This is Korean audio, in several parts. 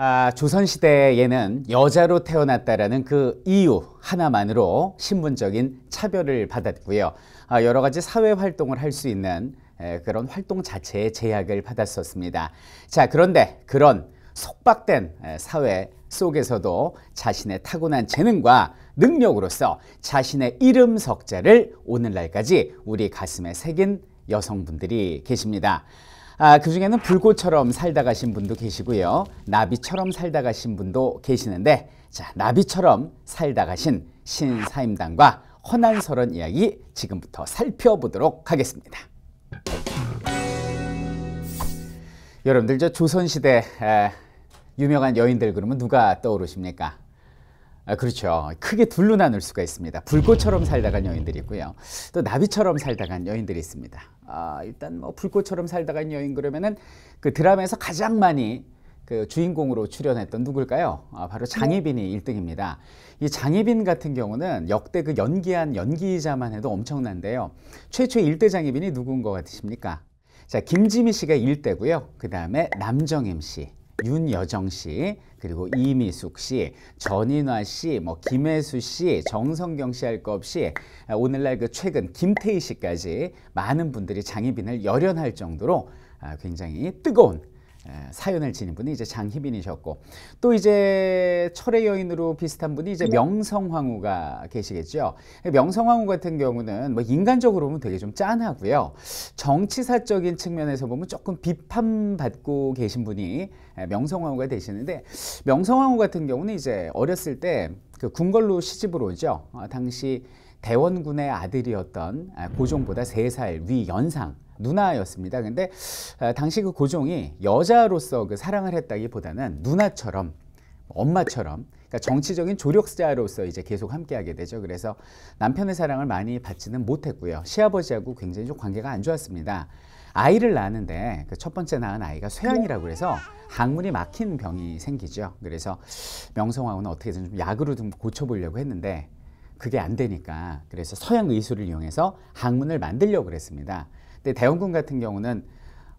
아, 조선시대에는 여자로 태어났다라는 그 이유 하나만으로 신분적인 차별을 받았고요. 아, 여러 가지 사회활동을 할 수 있는 에, 그런 활동 자체에 제약을 받았었습니다. 자, 그런데 그런 속박된 에, 사회 속에서도 자신의 타고난 재능과 능력으로서 자신의 이름 석자를 오늘날까지 우리 가슴에 새긴 여성분들이 계십니다. 아, 그중에는 불꽃처럼 살다 가신 분도 계시고요. 나비처럼 살다 가신 분도 계시는데 자 나비처럼 살다 가신 신사임당과 허난설원 이야기 지금부터 살펴보도록 하겠습니다. 여러분들 저 조선시대 에, 유명한 여인들 그러면 누가 떠오르십니까? 아, 그렇죠. 크게 둘로 나눌 수가 있습니다. 불꽃처럼 살다간 여인들이 있고요. 또 나비처럼 살다간 여인들이 있습니다. 아, 일단 뭐 불꽃처럼 살다간 여인 그러면은 그 드라마에서 가장 많이 그 주인공으로 출연했던 누굴까요? 아, 바로 장희빈이1등입니다이장희빈 같은 경우는 역대 그 연기한 연기자만 해도 엄청난데요. 최초의 1대장희빈이 누군 것 같으십니까? 자, 김지미 씨가 1대고요그 다음에 남정임 씨, 윤여정 씨, 그리고 이미숙 씨, 전인화 씨, 뭐 김혜수 씨, 정성경 씨 할 것 없이 오늘날 그 최근 김태희 씨까지 많은 분들이 장희빈을 열연할 정도로 아, 굉장히 뜨거운 예, 사연을 지닌 분이 이제 장희빈이셨고 또 이제 철의 여인으로 비슷한 분이 이제 명성황후가 계시겠죠. 예, 명성황후 같은 경우는 뭐 인간적으로 보면 되게 좀 짠하고요. 정치사적인 측면에서 보면 조금 비판받고 계신 분이 예, 명성황후가 되시는데 명성황후 같은 경우는 이제 어렸을 때그 궁궐로 시집을 오죠. 어, 당시 대원군의 아들이었던 아, 고종보다 3살위 연상 누나였습니다. 근데 아, 당시 그 고종이 여자로서 그 사랑을 했다기보다는 누나처럼 엄마처럼 그러니까 정치적인 조력자로서 이제 계속 함께하게 되죠. 그래서 남편의 사랑을 많이 받지는 못했고요. 시아버지하고 굉장히 좀 관계가 안 좋았습니다. 아이를 낳았는데 그 첫 번째 낳은 아이가 쇠양이라고 그래서 항문이 막힌 병이 생기죠. 그래서 명성황후는 어떻게든 좀 약으로 좀 고쳐보려고 했는데 그게 안 되니까 그래서 서양 의술을 이용해서 항문을 만들려고 그랬습니다. 근데 대원군 같은 경우는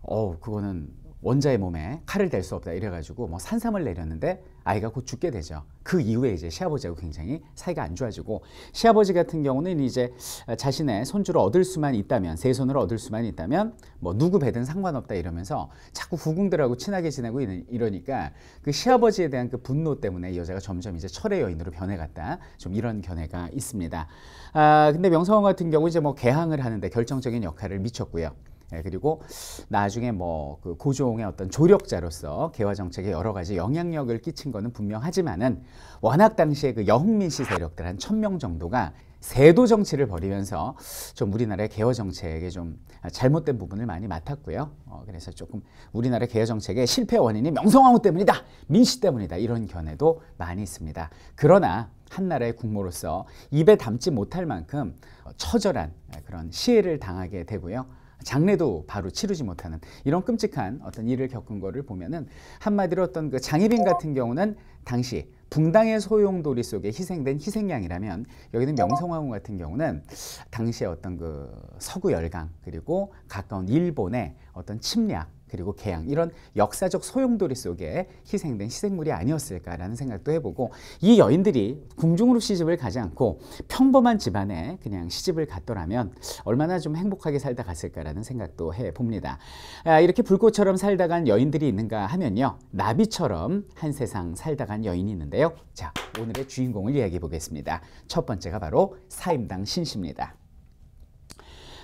어 그거는 원자의 몸에 칼을 댈 수 없다 이래가지고 뭐 산삼을 내렸는데 아이가 곧 죽게 되죠. 그 이후에 이제 시아버지하고 굉장히 사이가 안 좋아지고 시아버지 같은 경우는 이제 어, 자신의 손주를 얻을 수만 있다면 세손으로 얻을 수만 있다면 뭐 누구 배든 상관없다 이러면서 자꾸 후궁들하고 친하게 지내고 이러니까 그 시아버지에 대한 그 분노 때문에 이 여자가 점점 이제 철의 여인으로 변해갔다 좀 이런 견해가 있습니다. 아 근데 명성원 같은 경우 이제 뭐 개항을 하는데 결정적인 역할을 미쳤고요. 예, 그리고 나중에 뭐 그 고종의 어떤 조력자로서 개화 정책에 여러 가지 영향력을 끼친 거는 분명하지만은 워낙 당시에 그 여흥민 씨 세력들 한 천 명 정도가 세도 정치를 벌이면서 좀 우리나라의 개화 정책에 좀 잘못된 부분을 많이 맡았고요. 어, 그래서 조금 우리나라 개화 정책의 실패 원인이 명성황후 때문이다, 민씨 때문이다 이런 견해도 많이 있습니다. 그러나 한나라의 국모로서 입에 담지 못할 만큼 처절한 그런 시해를 당하게 되고요. 장례도 바로 치르지 못하는 이런 끔찍한 어떤 일을 겪은 거를 보면은 한마디로 어떤 그 장희빈 같은 경우는 당시 붕당의 소용돌이 속에 희생된 희생양이라면 여기는 명성황후 같은 경우는 당시에 어떤 그 서구 열강 그리고 가까운 일본의 어떤 침략 그리고 개양 이런 역사적 소용돌이 속에 희생된 희생물이 아니었을까라는 생각도 해보고 이 여인들이 궁중으로 시집을 가지 않고 평범한 집안에 그냥 시집을 갔더라면 얼마나 좀 행복하게 살다 갔을까라는 생각도 해봅니다. 아, 이렇게 불꽃처럼 살다 간 여인들이 있는가 하면요. 나비처럼 한 세상 살다 간 여인이 있는데요. 자 오늘의 주인공을 이야기해 보겠습니다. 첫 번째가 바로 사임당 신씨입니다.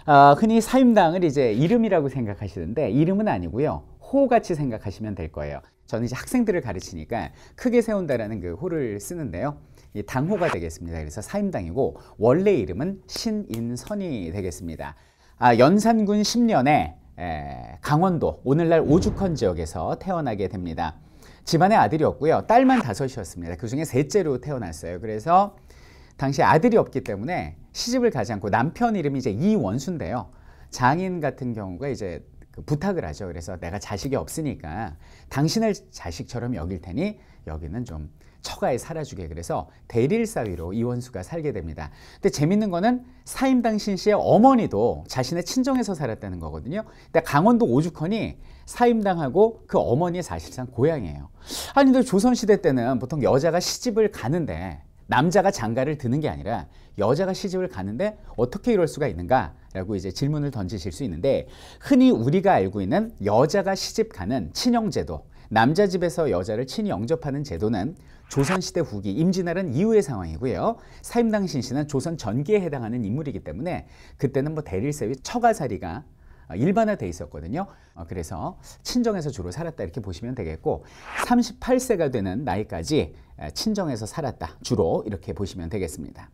어, 흔히 사임당을 이제 이름이라고 생각하시는데 이름은 아니고요. 호같이 생각하시면 될 거예요. 저는 이제 학생들을 가르치니까 크게 세운다라는 그 호를 쓰는데요. 이 당호가 되겠습니다. 그래서 사임당이고 원래 이름은 신인선이 되겠습니다. 아, 연산군 10년에 에, 강원도 오늘날 오죽헌 지역에서 태어나게 됩니다. 집안의 아들이었고요. 딸만 다섯이었습니다. 그 중에 셋째로 태어났어요. 그래서 당시 아들이 없기 때문에 시집을 가지 않고 남편 이름이 이제 이원수인데요. 장인 같은 경우가 이제 그 부탁을 하죠. 그래서 내가 자식이 없으니까 당신을 자식처럼 여길 테니 여기는 좀 처가에 살아주게 그래서 대릴사위로 이원수가 살게 됩니다. 근데 재밌는 거는 사임당신 씨의 어머니도 자신의 친정에서 살았다는 거거든요. 근데 강원도 오죽헌이 사임당하고 그 어머니 의 사실상 고향이에요. 아니 근데 조선시대 때는 보통 여자가 시집을 가는데 남자가 장가를 드는 게 아니라 여자가 시집을 가는데 어떻게 이럴 수가 있는가라고 이제 질문을 던지실 수 있는데 흔히 우리가 알고 있는 여자가 시집 가는 친형제도 남자 집에서 여자를 친히 영접하는 제도는 조선시대 후기 임진왜란 이후의 상황이고요. 사임당 신씨는 조선 전기에 해당하는 인물이기 때문에 그때는 뭐 대릴세위 처가살이가 어, 일반화돼 있었거든요. 어, 그래서 친정에서 주로 살았다 이렇게 보시면 되겠고 38세가 되는 나이까지 친정에서 살았다. 주로 이렇게 보시면 되겠습니다.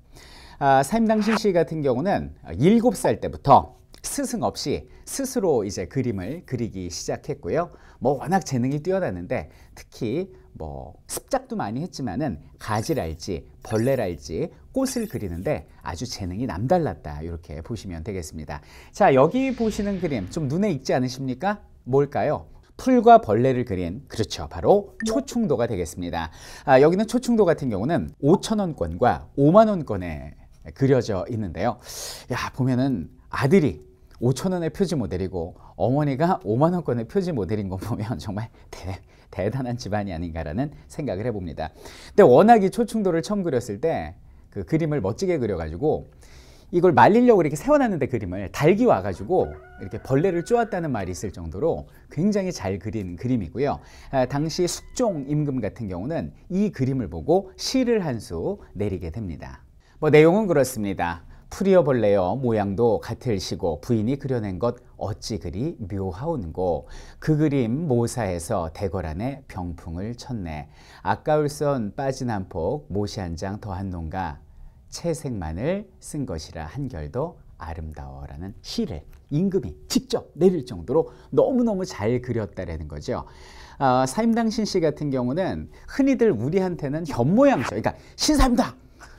아, 사임당신 씨 같은 경우는 7살 때부터 스승 없이 스스로 이제 그림을 그리기 시작했고요. 뭐 워낙 재능이 뛰어났는데 특히 뭐 습작도 많이 했지만은 가지랄지 벌레랄지 꽃을 그리는데 아주 재능이 남달랐다 이렇게 보시면 되겠습니다. 자 여기 보시는 그림 좀 눈에 익지 않으십니까? 뭘까요? 풀과 벌레를 그린 그렇죠 바로 네. 초충도가 되겠습니다 아, 여기는 초충도 같은 경우는 5천원권과 5만원권에 그려져 있는데요 야 보면은 아들이 5천원의 표지 모델이고 어머니가 5만원권의 표지 모델인 거 보면 정말 대, 대단한 집안이 아닌가라는 생각을 해봅니다 근데 워낙 이 초충도를 처음 그렸을 때 그 그림을 멋지게 그려가지고 이걸 말리려고 이렇게 세워놨는데 그림을 달기 와가지고 이렇게 벌레를 쪼았다는 말이 있을 정도로 굉장히 잘 그린 그림이고요. 아, 당시 숙종 임금 같은 경우는 이 그림을 보고 시를 한 수 내리게 됩니다. 뭐 내용은 그렇습니다. 풀이어 벌레여 모양도 같을시고 부인이 그려낸 것 어찌 그리 묘하운고그 그림 모사해서 대궐안에 병풍을 쳤네 아까울 선 빠진 한 폭 모시 한 장 더한 논가 채색만을 쓴 것이라 한결도 아름다워라는 시를 임금이 직접 내릴 정도로 너무너무 잘 그렸다라는 거죠. 어, 사임당신 씨 같은 경우는 흔히들 우리한테는 현모양처, 그러니까 신사입니다.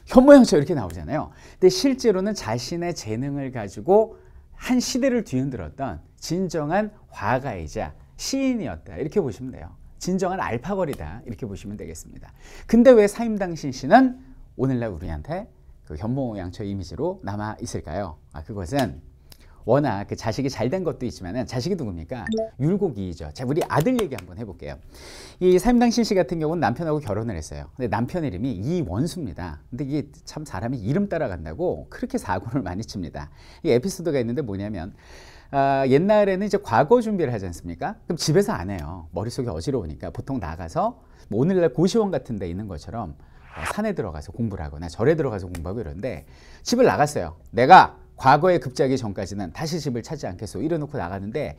현모양처 이렇게 나오잖아요. 근데 실제로는 자신의 재능을 가지고 한 시대를 뒤흔들었던 진정한 화가이자 시인이었다 이렇게 보시면 돼요. 진정한 알파걸이다 이렇게 보시면 되겠습니다. 근데 왜 사임당신 씨는 오늘날 우리한테 그 현모양처 이미지로 남아 있을까요? 아, 그것은 워낙 그 자식이 잘 된 것도 있지만 자식이 누굽니까? 율곡이죠. 자, 우리 아들 얘기 한번 해볼게요. 이 삼당신 씨 같은 경우는 남편하고 결혼을 했어요. 근데 남편 이름이 이원수입니다. 근데 이게 참 사람이 이름 따라간다고 그렇게 사고를 많이 칩니다. 이 에피소드가 있는데 뭐냐면 아, 옛날에는 이제 과거 준비를 하지 않습니까? 그럼 집에서 안 해요. 머릿속이 어지러우니까 보통 나가서 뭐 오늘날 고시원 같은 데 있는 것처럼 어, 산에 들어가서 공부를 하거나 절에 들어가서 공부하고 이런데 집을 나갔어요. 내가 과거에 급작이 전까지는 다시 집을 찾지 않겠소 이래놓고 나갔는데이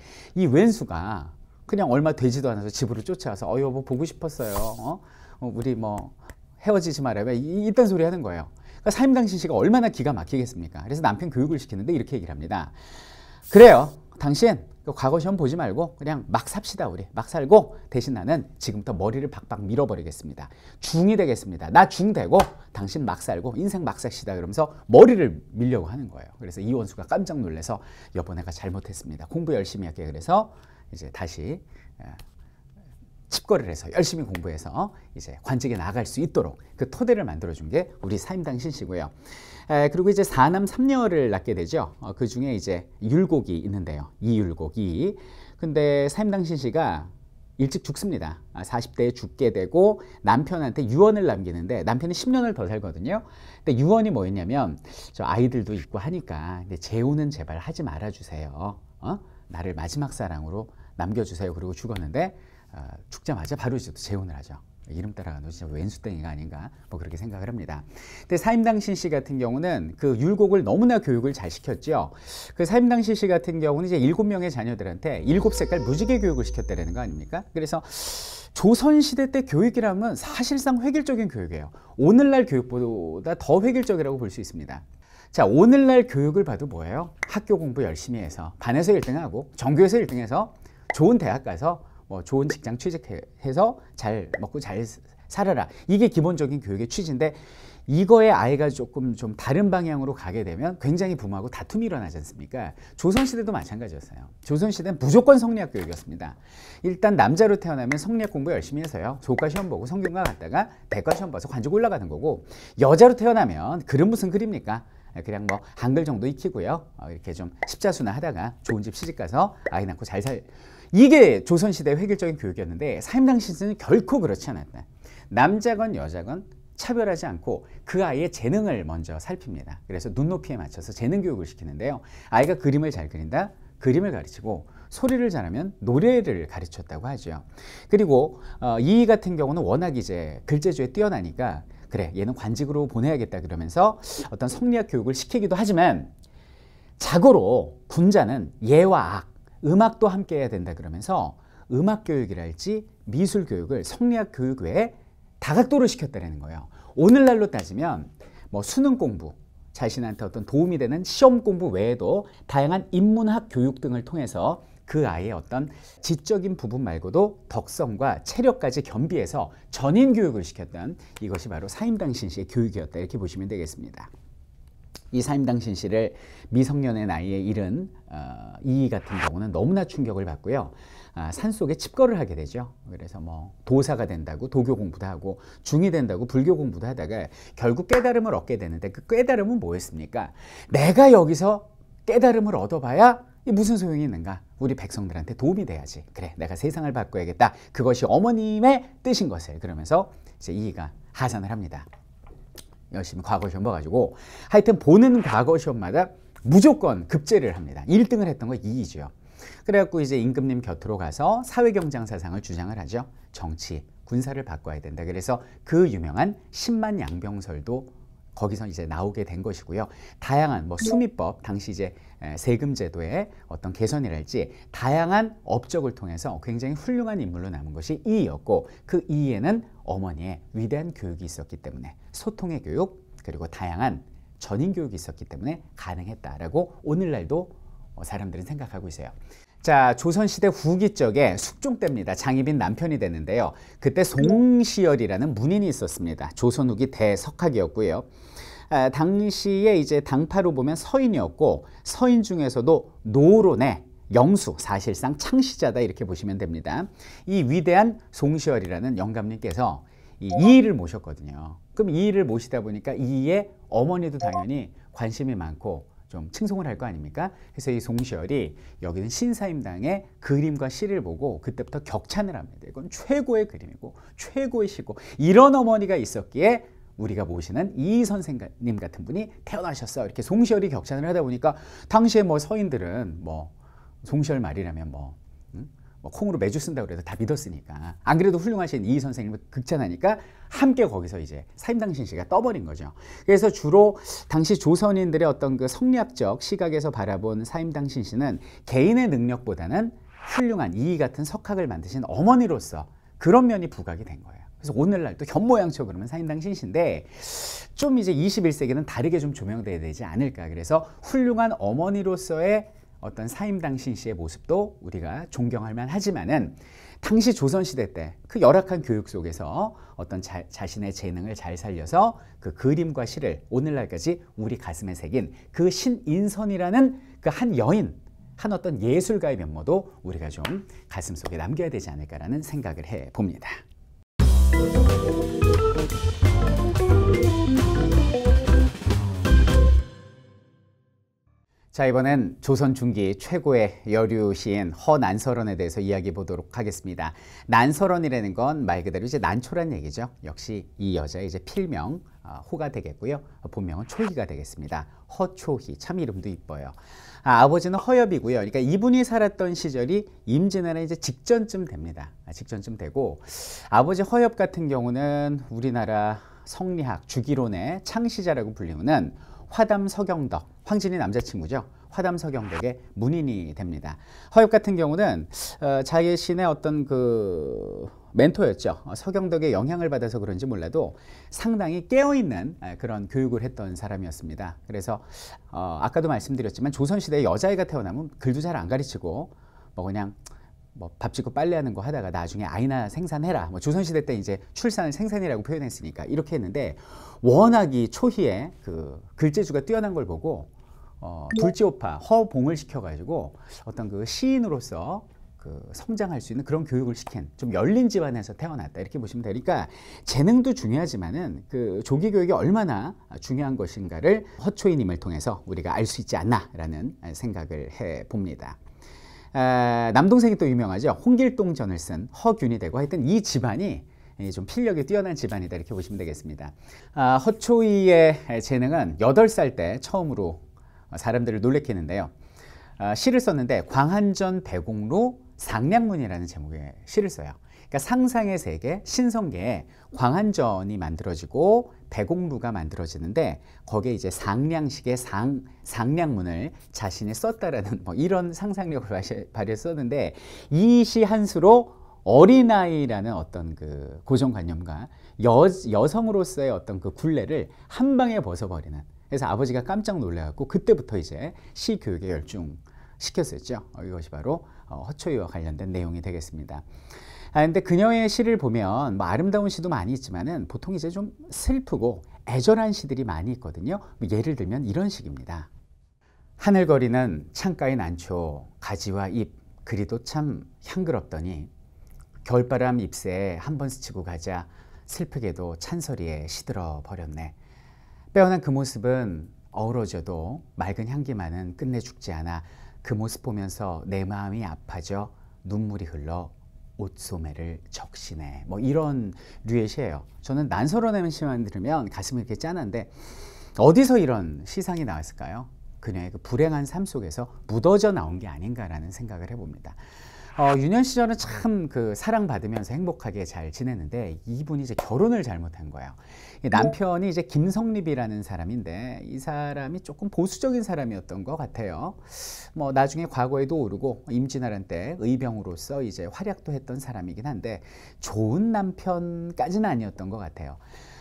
왼수가 그냥 얼마 되지도 않아서 집으로 쫓아와서 어 여보 뭐 보고 싶었어요. 어? 어? 우리 뭐 헤어지지 말아요. 이딴 소리 하는 거예요. 그러니까 사임당신 씨가 얼마나 기가 막히겠습니까? 그래서 남편 교육을 시키는데 이렇게 얘기를 합니다. 그래요. 당신 그 과거 시험 보지 말고 그냥 막 삽시다 우리 막 살고 대신 나는 지금부터 머리를 박박 밀어버리겠습니다 중이 되겠습니다 나 중 되고 당신 막 살고 인생 막 삽시다 그러면서 머리를 밀려고 하는 거예요 그래서 이원수가 깜짝 놀래서 여보 내가 잘못했습니다 공부 열심히 할게 그래서 이제 다시 어, 칩거리를 해서 열심히 공부해서 이제 관직에 나갈 수 있도록 그 토대를 만들어준 게 우리 사임당 신씨고요 에, 그리고 이제 4남 3녀를 낳게 되죠. 어, 그 중에 이제 율곡이 있는데요. 이율곡이. 근데 사임당신 씨가 일찍 죽습니다. 40대에 아, 죽게 되고 남편한테 유언을 남기는데 남편이 10년을 더 살거든요. 근데 유언이 뭐였냐면 저 아이들도 있고 하니까 근데 재혼은 제발 하지 말아주세요. 어? 나를 마지막 사랑으로 남겨주세요. 그리고 죽었는데 어, 죽자마자 바로 이제 재혼을 하죠. 이름 따라가도 진짜 왼수땡이가 아닌가 뭐 그렇게 생각을 합니다. 근데 사임당신 씨 같은 경우는 그 율곡을 너무나 교육을 잘 시켰죠. 그 사임당신 씨 같은 경우는 이제 일곱 명의 자녀들한테 일곱 색깔 무지개 교육을 시켰다라는 거 아닙니까? 그래서 조선시대 때 교육이라면 사실상 획일적인 교육이에요. 오늘날 교육보다 더 획일적이라고 볼 수 있습니다. 자, 오늘날 교육을 봐도 뭐예요? 학교 공부 열심히 해서 반에서 1등하고 전교에서 1등해서 좋은 대학 가서 뭐 좋은 직장 취직해서 잘 먹고 잘 살아라. 이게 기본적인 교육의 취지인데 이거에 아이가 조금 좀 다른 방향으로 가게 되면 굉장히 부모하고 다툼이 일어나지 않습니까? 조선시대도 마찬가지였어요. 조선시대는 무조건 성리학 교육이었습니다. 일단 남자로 태어나면 성리학 공부 열심히 해서요. 조과 시험 보고 성균관 갔다가 대과 시험 봐서 관직 올라가는 거고 여자로 태어나면 그런 무슨 그립니까? 네, 그냥 뭐 한글 정도 익히고요. 어, 이렇게 좀 십자수나 하다가 좋은 집 시집 가서 아이 낳고 잘살 이게 조선시대 획일적인 교육이었는데 사임당 시대는 결코 그렇지 않았다. 남자건 여자건 차별하지 않고 그 아이의 재능을 먼저 살핍니다. 그래서 눈높이에 맞춰서 재능 교육을 시키는데요. 아이가 그림을 잘 그린다? 그림을 가르치고 소리를 잘하면 노래를 가르쳤다고 하죠. 그리고 어, 이이 같은 경우는 워낙 이제 글재주에 뛰어나니까 그래 얘는 관직으로 보내야겠다 그러면서 어떤 성리학 교육을 시키기도 하지만 자고로 군자는 예와 악 음악도 함께 해야 된다 그러면서 음악 교육이랄지 미술 교육을 성리학 교육 외에 다각도로 시켰다는 거예요. 오늘날로 따지면 뭐 수능 공부, 자신한테 어떤 도움이 되는 시험 공부 외에도 다양한 인문학 교육 등을 통해서 그 아이의 어떤 지적인 부분 말고도 덕성과 체력까지 겸비해서 전인 교육을 시켰던 이것이 바로 사임당신 시의 교육이었다 이렇게 보시면 되겠습니다. 이사임 당신 씨를 미성년의 나이에 잃은 어, 이 같은 경우는 너무나 충격을 받고요. 아, 산속에 칩거를 하게 되죠. 그래서 뭐 도사가 된다고 도교 공부도 하고 중이 된다고 불교 공부도 하다가 결국 깨달음을 얻게 되는데 그 깨달음은 뭐였습니까? 내가 여기서 깨달음을 얻어봐야 무슨 소용이 있는가? 우리 백성들한테 도움이 돼야지. 그래, 내가 세상을 바꿔야겠다. 그것이 어머님의 뜻인 것을 그러면서 이제 이이가 하산을 합니다. 열심히 과거 시험 봐가지고 하여튼 보는 과거 시험마다 무조건 급제를 합니다. 1등을 했던 거2위죠 그래갖고 이제 임금님 곁으로 가서 사회경쟁사상을 주장을 하죠. 정치, 군사를 바꿔야 된다. 그래서 그 유명한 10만 양병설도 거기서 이제 나오게 된 것이고요. 다양한 뭐 수미법 당시 이제 세금 제도의 어떤 개선이랄지 다양한 업적을 통해서 굉장히 훌륭한 인물로 남은 것이 이였고 그 이에는 어머니의 위대한 교육이 있었기 때문에 소통의 교육 그리고 다양한 전인 교육이 있었기 때문에 가능했다라고 오늘날도 어, 사람들은 생각하고 있어요. 자, 조선시대 후기 적에 숙종 때입니다. 장희빈 남편이 되는데요. 그때 송시열이라는 문인이 있었습니다. 조선 후기 대석학이었고요. 아, 당시에 이제 당파로 보면 서인이었고 서인 중에서도 노론의 영수 사실상 창시자다 이렇게 보시면 됩니다. 이 위대한 송시열이라는 영감님께서 이 이의를 모셨거든요. 그럼 이의를 모시다 보니까 이의의 어머니도 당연히 관심이 많고 좀 칭송을 할 거 아닙니까? 그래서 이 송시열이 여기는 신사임당의 그림과 시를 보고 그때부터 격찬을 합니다. 이건 최고의 그림이고 최고의 시고 이런 어머니가 있었기에 우리가 모시는 이 선생님 같은 분이 태어나셨어. 이렇게 송시열이 격찬을 하다 보니까 당시에 뭐 서인들은 뭐 송시열 말이라면 뭐뭐 콩으로 매주 쓴다고 그래도 다 믿었으니까 안 그래도 훌륭하신 이 선생님을 극찬하니까 함께 거기서 이제 사임당신 씨가 떠버린 거죠. 그래서 주로 당시 조선인들의 어떤 그 성리학적 시각에서 바라본 사임당신 씨는 개인의 능력보다는 훌륭한 이이 같은 석학을 만드신 어머니로서 그런 면이 부각이 된 거예요. 그래서 오늘날 또 현모양처 그러면 사임당신씨인데좀 이제 21세기는 다르게 좀 조명돼야 되지 않을까. 그래서 훌륭한 어머니로서의 어떤 사임당신 씨의 모습도 우리가 존경할 만하지만은 당시 조선시대 때 그 열악한 교육 속에서 어떤 자, 신의 재능을 잘 살려서 그 그림과 시를 오늘날까지 우리 가슴에 새긴 그 신인선이라는 그 한 여인 한 어떤 예술가의 면모도 우리가 좀 가슴 속에 남겨야 되지 않을까라는 생각을 해 봅니다. 자 이번엔 조선 중기 최고의 여류시인 허난설원에 대해서 이야기 보도록 하겠습니다. 난설원이라는건 말 그대로 이제 난초란 얘기죠. 역시 이 여자의 이제 필명 어, 호가 되겠고요. 본명은 초희가 되겠습니다. 허초희 참 이름도 이뻐요. 아, 아 버지는 허엽이고요. 그러니까 이분이 살았던 시절이 임진왜란 이제 직전쯤 됩니다. 아, 직전쯤 되고 아버지 허엽 같은 경우는 우리나라 성리학 주기론의 창시자라고 불리우는 화담 서경덕, 황진이 남자친구죠. 화담 서경덕의 문인이 됩니다. 허엽 같은 경우는 어, 자신의 어떤 그 멘토였죠. 어, 서경덕의 영향을 받아서 그런지 몰라도 상당히 깨어있는 그런 교육을 했던 사람이었습니다. 그래서 어, 아까도 말씀드렸지만 조선시대 에 여자애가 태어나면 글도 잘 안 가르치고 뭐 그냥 뭐 밥짓고 빨래하는 거 하다가 나중에 아이나 생산해라. 뭐 조선시대 때 이제 출산을 생산이라고 표현했으니까 이렇게 했는데 워낙 이 초희에 그 글재주가 뛰어난 걸 보고 어, 네. 둘째 오파 허봉을 시켜가지고 어떤 그 시인으로서 그 성장할 수 있는 그런 교육을 시킨 좀 열린 집안에서 태어났다 이렇게 보시면 되니까 재능도 중요하지만은 그 조기 교육이 얼마나 중요한 것인가를 허초이님을 통해서 우리가 알 수 있지 않나라는 생각을 해 봅니다. 에, 남동생이 또 유명하죠. 홍길동 전을 쓴 허균이 되고 하여튼 이 집안이 좀 필력이 뛰어난 집안이다 이렇게 보시면 되겠습니다. 아, 허초이의 재능은 8살 때 처음으로 사람들을 놀래키는데요. 아, 시를 썼는데 광한전 대공로 상량문이라는 제목의 시를 써요. 그러니까 상상의 세계, 신성계에 광한전이 만들어지고 대공루가 만들어지는데 거기에 이제 상량식의 상, 상량문을 자신이 썼다라는 뭐 이런 상상력을 발휘했었는데 이 시 한수로 어린아이라는 어떤 그 고정관념과 여, 여성으로서의 어떤 그 굴레를 한 방에 벗어버리는 그래서 아버지가 깜짝 놀래갖고 그때부터 이제 시 교육에 열중 시켰었죠. 이것이 바로 어, 허초이와 관련된 내용이 되겠습니다. 아, 근데 그녀의 시를 보면 뭐 아름다운 시도 많이 있지만은 보통 이제 좀 슬프고 애절한 시들이 많이 있거든요. 뭐 예를 들면 이런 식입니다. 하늘거리는 창가의 난초, 가지와 잎, 그리도 참 향그럽더니 겨울바람 잎새에 한번 스치고 가자 슬프게도 찬소리에 시들어 버렸네. 빼어난 그 모습은 어우러져도 맑은 향기만은 끝내 죽지 않아 그 모습 보면서 내 마음이 아파져 눈물이 흘러 옷소매를 적시네 뭐 이런 류의 시예요 저는 난서로내면 시만 들으면 가슴이 이렇게 짠한데 어디서 이런 시상이 나왔을까요? 그녀의 그 불행한 삶 속에서 묻어져 나온 게 아닌가라는 생각을 해봅니다. 어, 유년 시절은 참 그 사랑받으면서 행복하게 잘 지내는데 이분이 이제 결혼을 잘못한 거예요. 남편이 이제 김성립이라는 사람인데 이 사람이 조금 보수적인 사람이었던 것 같아요. 뭐 나중에 과거에도 오르고 임진왜란 때 의병으로서 이제 활약도 했던 사람이긴 한데 좋은 남편까지는 아니었던 것 같아요.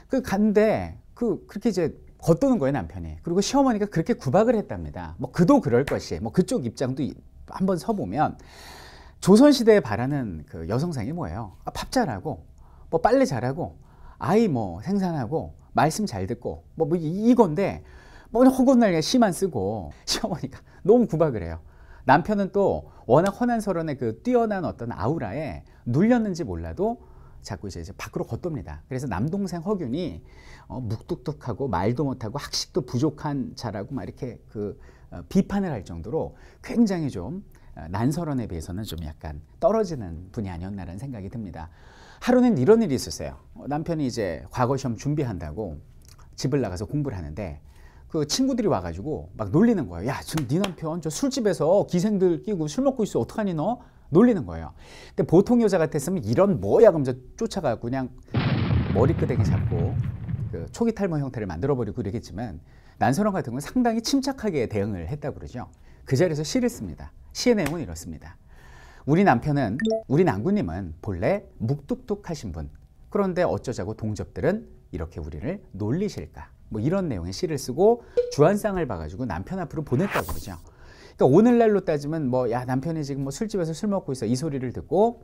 그 간데 그 그렇게 이제 겉도는 거예요 남편이. 그리고 시어머니가 그렇게 구박을 했답니다. 뭐 그도 그럴 것이. 뭐 그쪽 입장도 한번 서보면 조선시대에 바라는 그 여성상이 뭐예요? 아, 팝 잘하고, 뭐 빨래 잘하고, 아이 뭐 생산하고, 말씀 잘 듣고, 뭐, 뭐 이건데, 뭐 허건날 시만 쓰고, 시어머니가 너무 구박을 해요. 남편은 또 워낙 허난설언의 그 뛰어난 어떤 아우라에 눌렸는지 몰라도 자꾸 이제, 이제 밖으로 걷돕니다. 그래서 남동생 허균이 어, 묵뚝뚝하고 말도 못하고 학식도 부족한 자라고 막 이렇게 그 어, 비판을 할 정도로 굉장히 좀 아, 난설원에 비해서는 좀 약간 떨어지는 분이 아니었나라는 생각이 듭니다. 하루는 이런 일이 있었어요. 어, 남편이 이제 과거 시험 준비한다고 집을 나가서 공부를 하는데 그 친구들이 와가지고 막 놀리는 거예요. 야, 지금 네 남편 저 술집에서 기생들 끼고 술 먹고 있어. 어떡하니 너? 놀리는 거예요. 근데 보통 여자 같았으면 이런 뭐야 그럼 저 쫓아가 고 그냥 머리끄댕이 잡고 그 초기 탈모 형태를 만들어버리고 그러겠지만 난설원 같은 건 상당히 침착하게 대응을 했다고 그러죠. 그 자리에서 시를 씁니다. 시의 내용은 이렇습니다. 우리 남편은 우리 남구님은 본래 묵뚝뚝하신 분. 그런데 어쩌자고 동접들은 이렇게 우리를 놀리실까? 뭐 이런 내용의 시를 쓰고 주안상을 봐가지고 남편 앞으로 보냈다고 그러죠. 그러니까 오늘날로 따지면 뭐 야 남편이 지금 뭐 술집에서 술 먹고 있어 이 소리를 듣고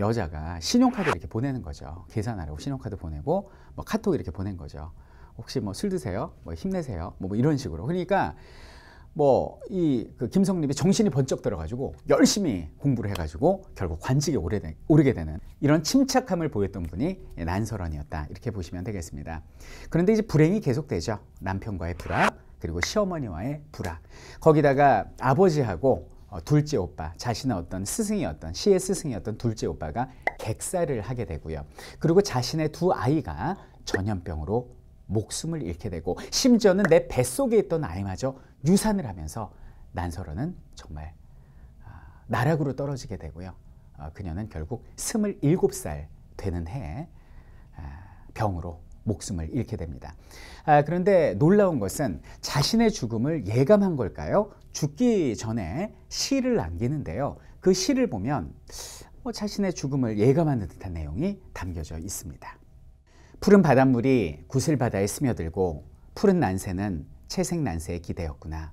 여자가 신용카드 이렇게 보내는 거죠. 계산하라고 신용카드 보내고 뭐 카톡 이렇게 보낸 거죠. 혹시 뭐 술 드세요? 뭐 힘내세요? 뭐, 뭐 이런 식으로. 그러니까 뭐이그 김성립이 정신이 번쩍 들어가지고 열심히 공부를 해가지고 결국 관직에 오래된 오르게 되는 이런 침착함을 보였던 분이 난설원이었다 이렇게 보시면 되겠습니다. 그런데 이제 불행이 계속되죠. 남편과의 불합 그리고 시어머니와의 불합 거기다가 아버지하고 어, 둘째 오빠 자신의 어떤 스승이었던 시의 스승이었던 둘째 오빠가 객사를 하게 되고요. 그리고 자신의 두 아이가 전염병으로 목숨을 잃게 되고 심지어는 내 뱃속에 있던 아이마저 유산을 하면서 난설어는 정말 아, 나락으로 떨어지게 되고요. 어, 그녀는 결국 27살 되는 해에 아, 병으로 목숨을 잃게 됩니다. 아, 그런데 놀라운 것은 자신의 죽음을 예감한 걸까요? 죽기 전에 시를 남기는데요. 그 시를 보면 뭐 자신의 죽음을 예감하는 듯한 내용이 담겨져 있습니다. 푸른 바닷물이 구슬바다에 스며들고 푸른 난새는 채색 난세의 기대였구나.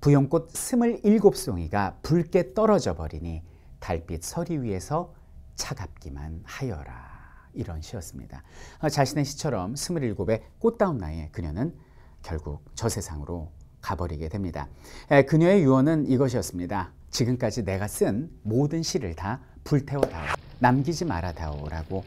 부연꽃 스물일곱 송이가 붉게 떨어져 버리니 달빛 서리 위에서 차갑기만 하여라. 이런 시였습니다. 아, 자신의 시처럼 스물일곱의 꽃다운 나이에 그녀는 결국 저 세상으로 가버리게 됩니다. 그녀의 유언은 이것이었습니다. 지금까지 내가 쓴 모든 시를 다 불태워다오. 남기지 말아다오라고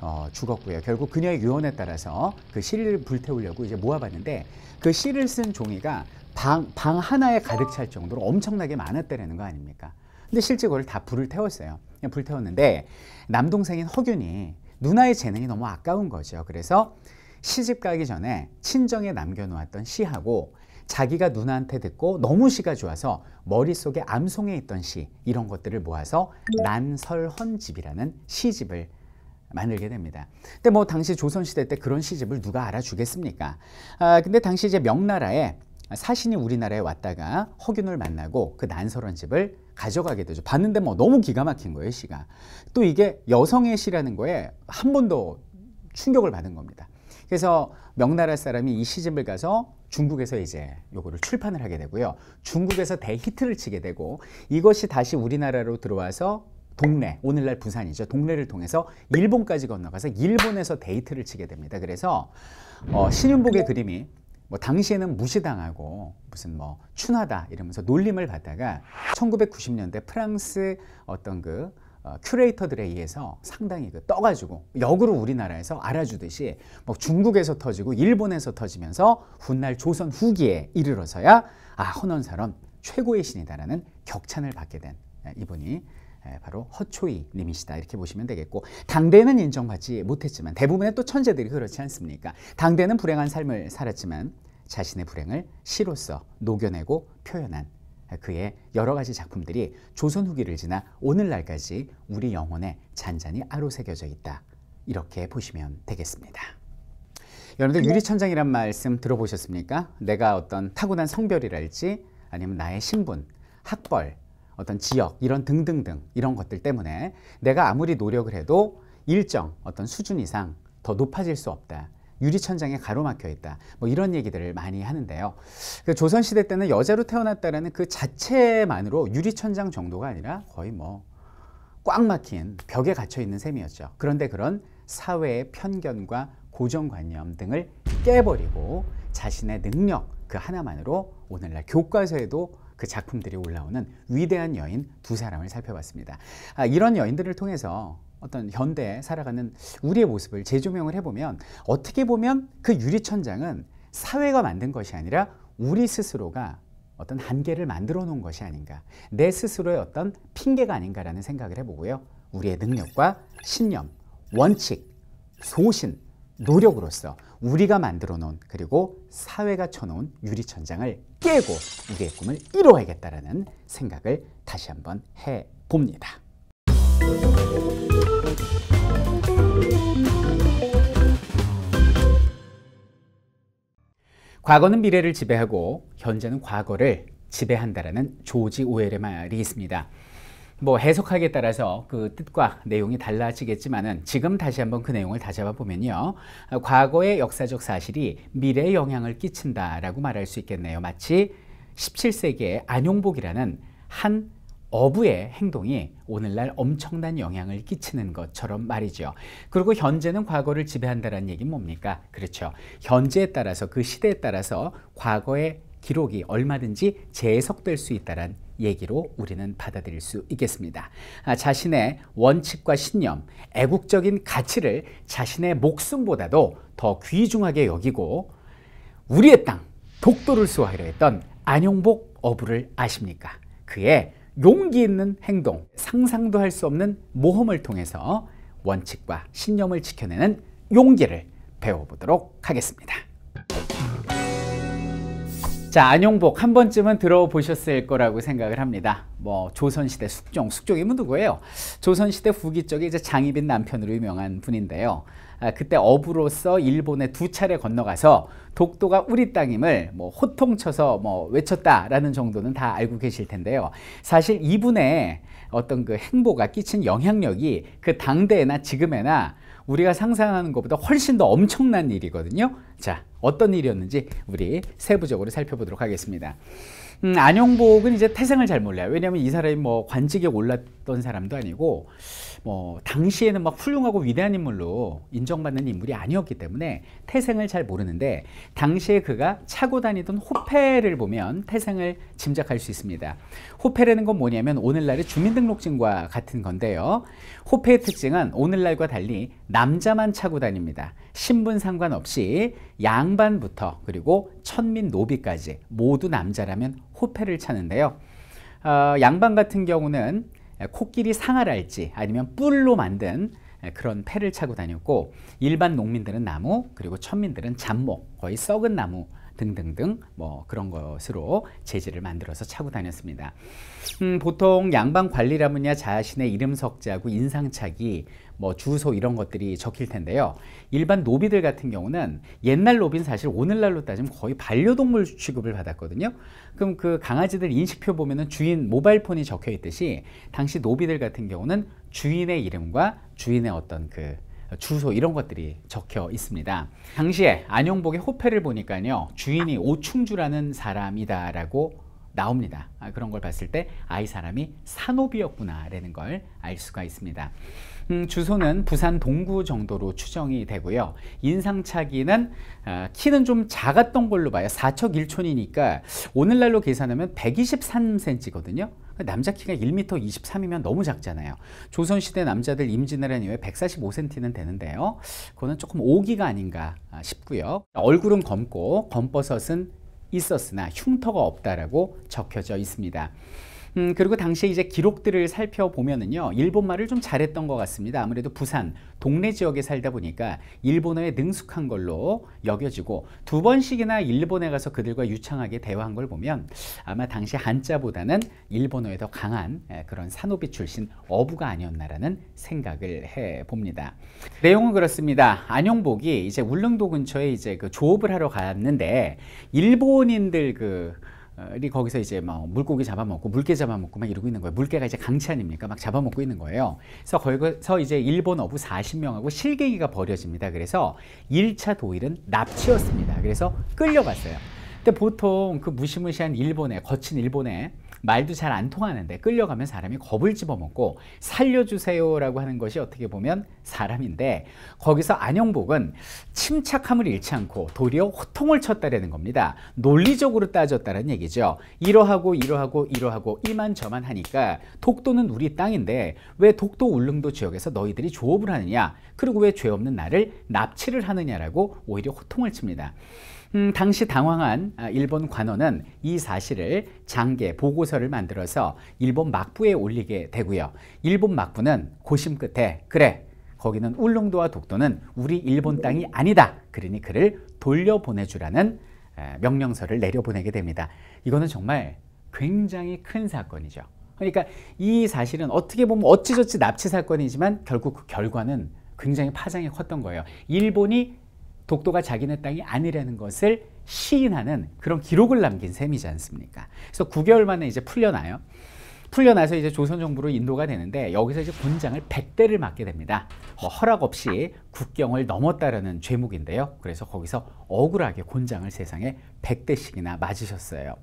어, 죽었고요. 결국 그녀의 유언에 따라서 그 시를 불태우려고 이제 모아봤는데 그 시를 쓴 종이가 방, 방 하나에 가득 찰 정도로 엄청나게 많았다라는 거 아닙니까? 근데 실제 그걸 다 불을 태웠어요. 그냥 불 태웠는데 남동생인 허균이 누나의 재능이 너무 아까운 거죠. 그래서 시집 가기 전에 친정에 남겨놓았던 시하고 자기가 누나한테 듣고 너무 시가 좋아서 머릿속에 암송해 있던 시 이런 것들을 모아서 난설헌집이라는 시집을 만들게 됩니다. 근데 뭐 당시 조선시대 때 그런 시집을 누가 알아주겠습니까? 아, 근데 당시 이제 명나라에 사신이 우리나라에 왔다가 허균을 만나고 그난설헌 집을 가져가게 되죠. 봤는데 뭐 너무 기가 막힌 거예요, 시가. 또 이게 여성의 시라는 거에 한번도 충격을 받은 겁니다. 그래서 명나라 사람이 이 시집을 가서 중국에서 이제 요거를 출판을 하게 되고요. 중국에서 대히트를 치게 되고 이것이 다시 우리나라로 들어와서 동네, 오늘날 부산이죠. 동네를 통해서 일본까지 건너가서 일본에서 데이트를 치게 됩니다. 그래서 어, 신윤복의 그림이 뭐 당시에는 무시당하고 무슨 뭐 춘하다 이러면서 놀림을 받다가 1990년대 프랑스 어떤 그 어, 큐레이터들에 의해서 상당히 그 떠가지고 역으로 우리나라에서 알아주듯이 뭐 중국에서 터지고 일본에서 터지면서 훗날 조선 후기에 이르러서야 아 헌원사론 최고의 신이다라는 격찬을 받게 된 예, 이분이 예, 바로 허초이 님이시다 이렇게 보시면 되겠고 당대에는 인정받지 못했지만 대부분의 또 천재들이 그렇지 않습니까 당대는 불행한 삶을 살았지만 자신의 불행을 시로써 녹여내고 표현한 그의 여러 가지 작품들이 조선 후기를 지나 오늘날까지 우리 영혼에 잔잔히 아로새겨져 있다. 이렇게 보시면 되겠습니다. 여러분들 네. 유리천장이란 말씀 들어보셨습니까? 내가 어떤 타고난 성별이랄지 아니면 나의 신분, 학벌, 어떤 지역 이런 등등등 이런 것들 때문에 내가 아무리 노력을 해도 일정 어떤 수준 이상 더 높아질 수 없다. 유리천장에 가로막혀 있다. 뭐 이런 얘기들을 많이 하는데요. 그 조선시대 때는 여자로 태어났다라는 그 자체만으로 유리천장 정도가 아니라 거의 뭐 꽉 막힌 벽에 갇혀 있는 셈이었죠. 그런데 그런 사회의 편견과 고정관념 등을 깨버리고 자신의 능력 그 하나만으로 오늘날 교과서에도 그 작품들이 올라오는 위대한 여인 두 사람을 살펴봤습니다. 아, 이런 여인들을 통해서 어떤 현대에 살아가는 우리의 모습을 재조명을 해보면 어떻게 보면 그 유리천장은 사회가 만든 것이 아니라 우리 스스로가 어떤 한계를 만들어 놓은 것이 아닌가 내 스스로의 어떤 핑계가 아닌가라는 생각을 해보고요 우리의 능력과 신념, 원칙, 소신, 노력으로서 우리가 만들어 놓은 그리고 사회가 쳐놓은 유리천장을 깨고 우리의 꿈을 이루어야겠다라는 생각을 다시 한번 해봅니다. 과거는 미래를 지배하고 현재는 과거를 지배한다라는 조지 오웰의 말이 있습니다. 뭐 해석하기에 따라서 그 뜻과 내용이 달라지겠지만은 지금 다시 한번 그 내용을 다잡아 보면요. 과거의 역사적 사실이 미래에 영향을 끼친다라고 말할 수 있겠네요. 마치 17세기의 안용복이라는 한 어부의 행동이 오늘날 엄청난 영향을 끼치는 것처럼 말이죠. 그리고 현재는 과거를 지배한다라는 얘기는 뭡니까? 그렇죠. 현재에 따라서 그 시대에 따라서 과거의 기록이 얼마든지 재해석될 수 있다는 얘기로 우리는 받아들일 수 있겠습니다. 아, 자신의 원칙과 신념, 애국적인 가치를 자신의 목숨보다도 더 귀중하게 여기고 우리의 땅, 독도를 수호하려 했던 안용복 어부를 아십니까? 그의 용기 있는 행동, 상상도 할 수 없는 모험을 통해서 원칙과 신념을 지켜내는 용기를 배워보도록 하겠습니다. 자, 안용복 한 번쯤은 들어보셨을 거라고 생각을 합니다. 뭐 조선시대 숙종, 숙종이 누구예요? 조선시대 후기 쪽에 이제 장희빈 남편으로 유명한 분인데요. 아, 그때 어부로서 일본에 두 차례 건너가서 독도가 우리 땅임을 뭐 호통쳐서 뭐 외쳤다라는 정도는 다 알고 계실 텐데요. 사실 이분의 어떤 그 행보가 끼친 영향력이 그 당대에나 지금에나 우리가 상상하는 것보다 훨씬 더 엄청난 일이거든요. 자, 어떤 일이었는지 우리 세부적으로 살펴보도록 하겠습니다. 음, 안용복은 이제 태생을 잘 몰라요. 왜냐하면 이 사람이 뭐 관직에 올랐던 사람도 아니고 뭐 당시에는 막 훌륭하고 위대한 인물로 인정받는 인물이 아니었기 때문에 태생을 잘 모르는데 당시에 그가 차고 다니던 호패를 보면 태생을 짐작할 수 있습니다. 호패라는 건 뭐냐면 오늘날의 주민등록증과 같은 건데요. 호패의 특징은 오늘날과 달리 남자만 차고 다닙니다. 신분 상관없이 양반부터 그리고 천민 노비까지 모두 남자라면 호패를 차는데요. 어, 양반 같은 경우는 코끼리 상아랄지 아니면 뿔로 만든 그런 패를 차고 다녔고 일반 농민들은 나무 그리고 천민들은 잡목 거의 썩은 나무 등등등 뭐 그런 것으로 재질을 만들어서 차고 다녔습니다. 음, 보통 양반 관리라면야 자신의 이름 석자하고 인상착이 뭐 주소 이런 것들이 적힐 텐데요. 일반 노비들 같은 경우는 옛날 노비는 사실 오늘날로 따지면 거의 반려동물 취급을 받았거든요. 그럼 그 강아지들 인식표 보면은 주인 모바일폰이 적혀 있듯이 당시 노비들 같은 경우는 주인의 이름과 주인의 어떤 그 주소 이런 것들이 적혀 있습니다. 당시에 안용복의 호패를 보니까요. 주인이 오충주라는 사람이다 라고 나옵니다. 아, 그런 걸 봤을 때 아이 사람이 산호비였구나라는 걸 알 수가 있습니다. 음, 주소는 부산 동구 정도로 추정이 되고요. 인상차기는 어, 키는 좀 작았던 걸로 봐요. 4척 1촌이니까 오늘날로 계산하면 123cm거든요. 그러니까 남자 키가 1m 23이면 너무 작잖아요. 조선시대 남자들 임진왜란 이후에 145cm는 되는데요. 그거는 조금 오기가 아닌가 아, 싶고요. 얼굴은 검고 검버섯은 있었으나 흉터가 없다라고 적혀져 있습니다. 음, 그리고 당시에 이제 기록들을 살펴보면은요, 일본말을 좀 잘했던 것 같습니다. 아무래도 부산, 동네 지역에 살다 보니까 일본어에 능숙한 걸로 여겨지고 두 번씩이나 일본에 가서 그들과 유창하게 대화한 걸 보면 아마 당시 한자보다는 일본어에 더 강한 예, 그런 산호비 출신 어부가 아니었나라는 생각을 해 봅니다. 내용은 그렇습니다. 안용복이 이제 울릉도 근처에 이제 그 조업을 하러 갔는데 일본인들 그이 거기서 이제 뭐 물고기 잡아먹고 물개 잡아먹고 막 이러고 있는 거예요. 물개가 이제 강치 아닙니까? 막 잡아먹고 있는 거예요. 그래서 거기서 이제 일본 어부 40명하고 실갱이가 벌어집니다. 그래서 1차 도일은 납치였습니다. 그래서 끌려갔어요. 근데 보통 그 무시무시한 일본의 거친 일본의 말도 잘 안 통하는데 끌려가면 사람이 겁을 집어먹고 살려주세요라고 하는 것이 어떻게 보면 사람인데 거기서 안영복은 침착함을 잃지 않고 도리어 호통을 쳤다라는 겁니다. 논리적으로 따졌다는 얘기죠. 이러하고 이러하고 이러하고 이만저만 하니까 독도는 우리 땅인데 왜 독도 울릉도 지역에서 너희들이 조업을 하느냐 그리고 왜 죄 없는 나를 납치를 하느냐라고 오히려 호통을 칩니다. 음, 당시 당황한 아, 일본 관원은 이 사실을 장계 보고서를 만들어서 일본 막부에 올리게 되고요. 일본 막부는 고심 끝에 그래 거기는 울릉도와 독도는 우리 일본 땅이 아니다. 그러니 그를 돌려보내주라는 명령서를 내려보내게 됩니다. 이거는 정말 굉장히 큰 사건이죠. 그러니까 이 사실은 어떻게 보면 어찌저찌 납치 사건이지만 결국 그 결과는 굉장히 파장이 컸던 거예요. 일본이 독도가 자기네 땅이 아니라는 것을 시인하는 그런 기록을 남긴 셈이지 않습니까? 그래서 9개월 만에 이제 풀려나요. 풀려나서 이제 조선 정부로 인도가 되는데 여기서 이제 군장을 100대를 맞게 됩니다. 뭐 허락 없이 국경을 넘었다라는 죄목인데요. 그래서 거기서 억울하게 곤장을 세상에 100대씩이나 맞으셨어요.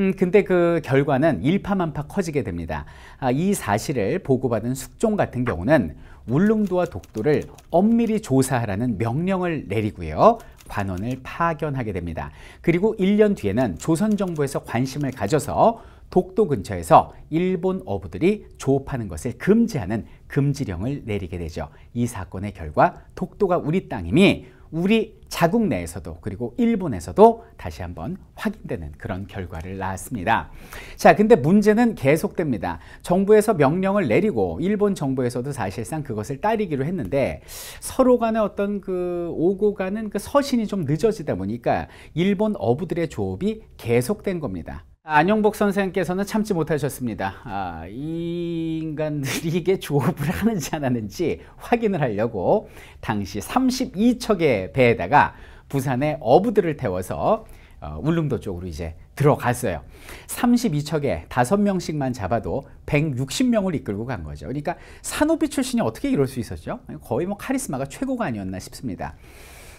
음, 근데 그 결과는 일파만파 커지게 됩니다. 아, 이 사실을 보고받은 숙종 같은 경우는 울릉도와 독도를 엄밀히 조사하라는 명령을 내리고요. 관원을 파견하게 됩니다. 그리고 1년 뒤에는 조선 정부에서 관심을 가져서 독도 근처에서 일본 어부들이 조업하는 것을 금지하는 금지령을 내리게 되죠. 이 사건의 결과 독도가 우리 땅임이 우리 자국 내에서도 그리고 일본에서도 다시 한번 확인되는 그런 결과를 낳았습니다. 자, 근데 문제는 계속됩니다. 정부에서 명령을 내리고 일본 정부에서도 사실상 그것을 따르기로 했는데 서로 간의 어떤 그 오고 가는 그 서신이 좀 늦어지다 보니까 일본 어부들의 조업이 계속된 겁니다. 아, 안용복 선생께서는 참지 못하셨습니다. 아, 이 인간들이 이게 조업을 하는지 안 하는지 확인을 하려고 당시 32척의 배에다가 부산의 어부들을 태워서 어, 울릉도 쪽으로 이제 들어갔어요. 32척에 5명씩만 잡아도 160명을 이끌고 간 거죠. 그러니까 산호비 출신이 어떻게 이럴 수 있었죠? 거의 뭐 카리스마가 최고가 아니었나 싶습니다.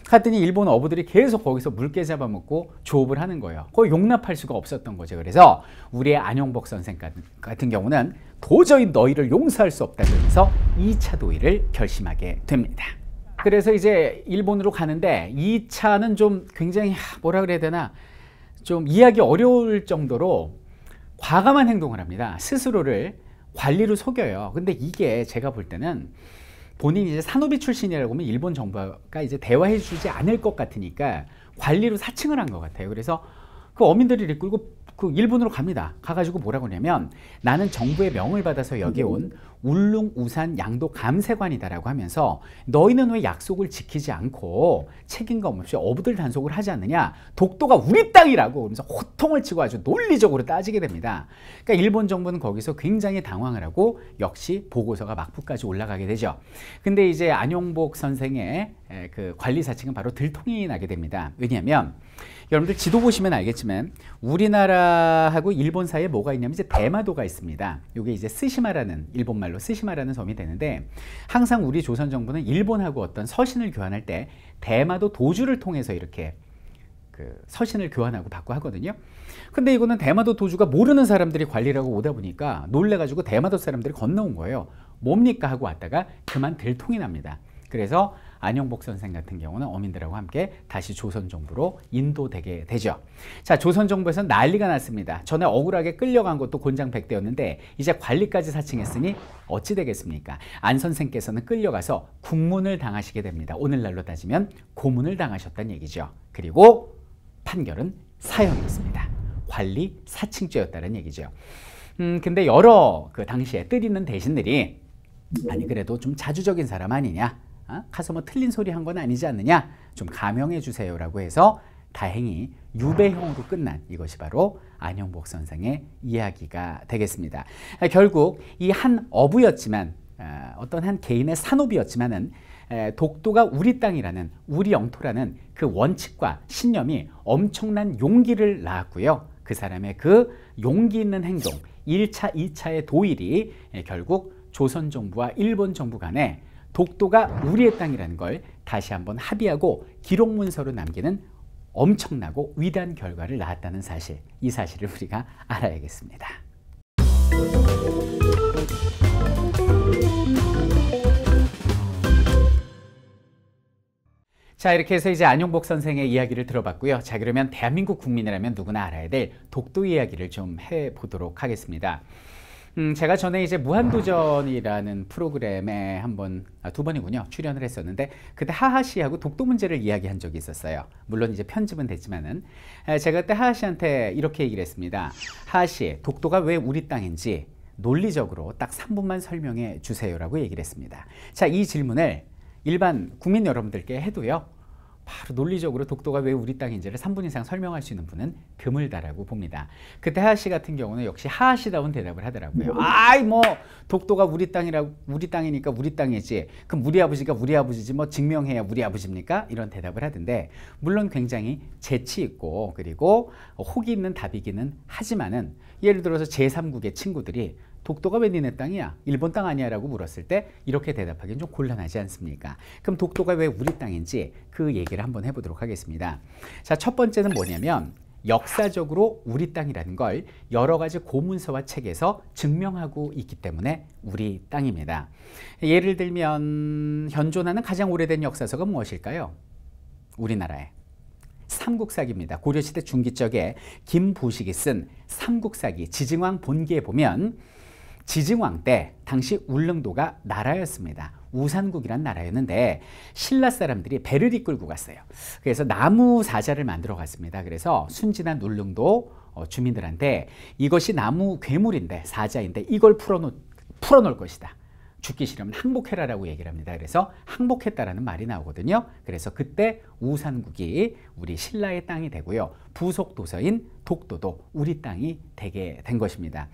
하더니 일본 어부들이 계속 거기서 물개 잡아먹고 조업을 하는 거예요. 그걸 용납할 수가 없었던 거죠. 그래서 우리의 안용복 선생 같은 경우는 도저히 너희를 용서할 수 없다 면서 2차 도의를 결심하게 됩니다. 그래서 이제 일본으로 가는데 2차는 좀 굉장히 뭐라 그래야 되나 좀 이해하기 어려울 정도로 과감한 행동을 합니다. 스스로를 관리로 속여요. 근데 이게 제가 볼 때는 본인이 이제 산호비 출신이라고 하면 일본 정부가 이제 대화해 주지 않을 것 같으니까 관리로 사칭을 한 것 같아요. 그래서 그 어민들을 이끌고 그 일본으로 갑니다. 가가지고 뭐라고 하냐면 나는 정부의 명을 받아서 여기 온 음. 울릉 우산 양도 감세관이다라고 하면서 너희는 왜 약속을 지키지 않고 책임감 없이 어부들 단속을 하지 않느냐 독도가 우리 땅이라고 그러면서 호통을 치고 아주 논리적으로 따지게 됩니다. 그러니까 일본 정부는 거기서 굉장히 당황을 하고 역시 보고서가 막부까지 올라가게 되죠. 근데 이제 안용복 선생의 예, 그 관리사칭은 바로 들통이 나게 됩니다. 왜냐하면 여러분들 지도 보시면 알겠지만 우리나라하고 일본 사이에 뭐가 있냐면 이제 대마도가 있습니다. 이게 이제 스시마라는 일본 말로 스시마라는 섬이 되는데 항상 우리 조선 정부는 일본하고 어떤 서신을 교환할 때 대마도 도주를 통해서 이렇게 그 서신을 교환하고 받고 하거든요. 근데 이거는 대마도 도주가 모르는 사람들이 관리라고 오다 보니까 놀래가지고 대마도 사람들이 건너온 거예요. 뭡니까 하고 왔다가 그만 들통이 납니다. 그래서 안용복 선생 같은 경우는 어민들하고 함께 다시 조선 정부로 인도되게 되죠. 자, 조선 정부에서 난리가 났습니다. 전에 억울하게 끌려간 것도 곤장 백대였는데 이제 관리까지 사칭했으니 어찌 되겠습니까? 안 선생께서는 끌려가서 국문을 당하시게 됩니다. 오늘날로 따지면 고문을 당하셨다는 얘기죠. 그리고 판결은 사형이었습니다. 관리 사칭죄였다는 얘기죠. 음, 근데 여러 그 당시에 뜨리는 대신들이 아니 그래도 좀 자주적인 사람 아니냐 어? 가서 뭐 틀린 소리 한 건 아니지 않느냐 좀 감형해 주세요라고 해서 다행히 유배형으로 끝난 이것이 바로 안영복 선생의 이야기가 되겠습니다. 결국 이 한 어부였지만 어, 어떤 한 개인의 산업이었지만은 독도가 우리 땅이라는 우리 영토라는 그 원칙과 신념이 엄청난 용기를 낳았고요. 그 사람의 그 용기 있는 행동, 1차, 2차의 도일이 결국 조선 정부와 일본 정부 간에 독도가 우리의 땅이라는 걸 다시 한번 합의하고 기록문서로 남기는 엄청나고 위대한 결과를 낳았다는 사실, 이 사실을 우리가 알아야겠습니다. 자 이렇게 해서 이제 안용복 선생의 이야기를 들어봤고요. 자 그러면 대한민국 국민이라면 누구나 알아야 될 독도 이야기를 좀 해보도록 하겠습니다. 음, 제가 전에 이제 무한도전이라는 프로그램에 한번 아, 두 번이군요 출연을 했었는데 그때 하하 씨하고 독도 문제를 이야기한 적이 있었어요. 물론 이제 편집은 됐지만은 에, 제가 그때 하하 씨한테 이렇게 얘기를 했습니다. 하하 씨, 독도가 왜 우리 땅인지 논리적으로 딱 3분만 설명해 주세요라고 얘기를 했습니다. 자, 이 질문을 일반 국민 여러분들께 해도요. 바로 논리적으로 독도가 왜 우리 땅인지를 3분 이상 설명할 수 있는 분은 드물다라고 봅니다. 그때 하하 씨 같은 경우는 역시 하하 씨다운 대답을 하더라고요. 네. 아이 뭐 독도가 우리 땅이라고 우리 땅이니까 우리 땅이지. 그럼 우리 아버지가 우리 아버지지 뭐 증명해야 우리 아버지입니까? 이런 대답을 하던데 물론 굉장히 재치 있고 그리고 호기 있는 답이기는 하지만은 예를 들어서 제3국의 친구들이 독도가 왜 니네 땅이야? 일본 땅 아니야? 라고 물었을 때 이렇게 대답하기는 좀 곤란하지 않습니까? 그럼 독도가 왜 우리 땅인지 그 얘기를 한번 해보도록 하겠습니다. 자, 첫 번째는 뭐냐면 역사적으로 우리 땅이라는 걸 여러 가지 고문서와 책에서 증명하고 있기 때문에 우리 땅입니다. 예를 들면 현존하는 가장 오래된 역사서가 무엇일까요? 우리나라에 삼국사기입니다. 고려시대 중기적에 김부식이 쓴 삼국사기 지증왕 본기에 보면 지증왕 때 당시 울릉도가 나라였습니다. 우산국이란 나라였는데 신라 사람들이 배를 이끌고 갔어요. 그래서 나무 사자를 만들어 갔습니다. 그래서 순진한 울릉도 어, 주민들한테 이것이 나무 괴물인데 사자인데 이걸 풀어놓, 풀어놓을 것이다. 죽기 싫으면 항복해라라고 얘기를 합니다. 그래서 항복했다라는 말이 나오거든요. 그래서 그때 우산국이 우리 신라의 땅이 되고요. 부속 도서인 독도도 우리 땅이 되게 된 것입니다.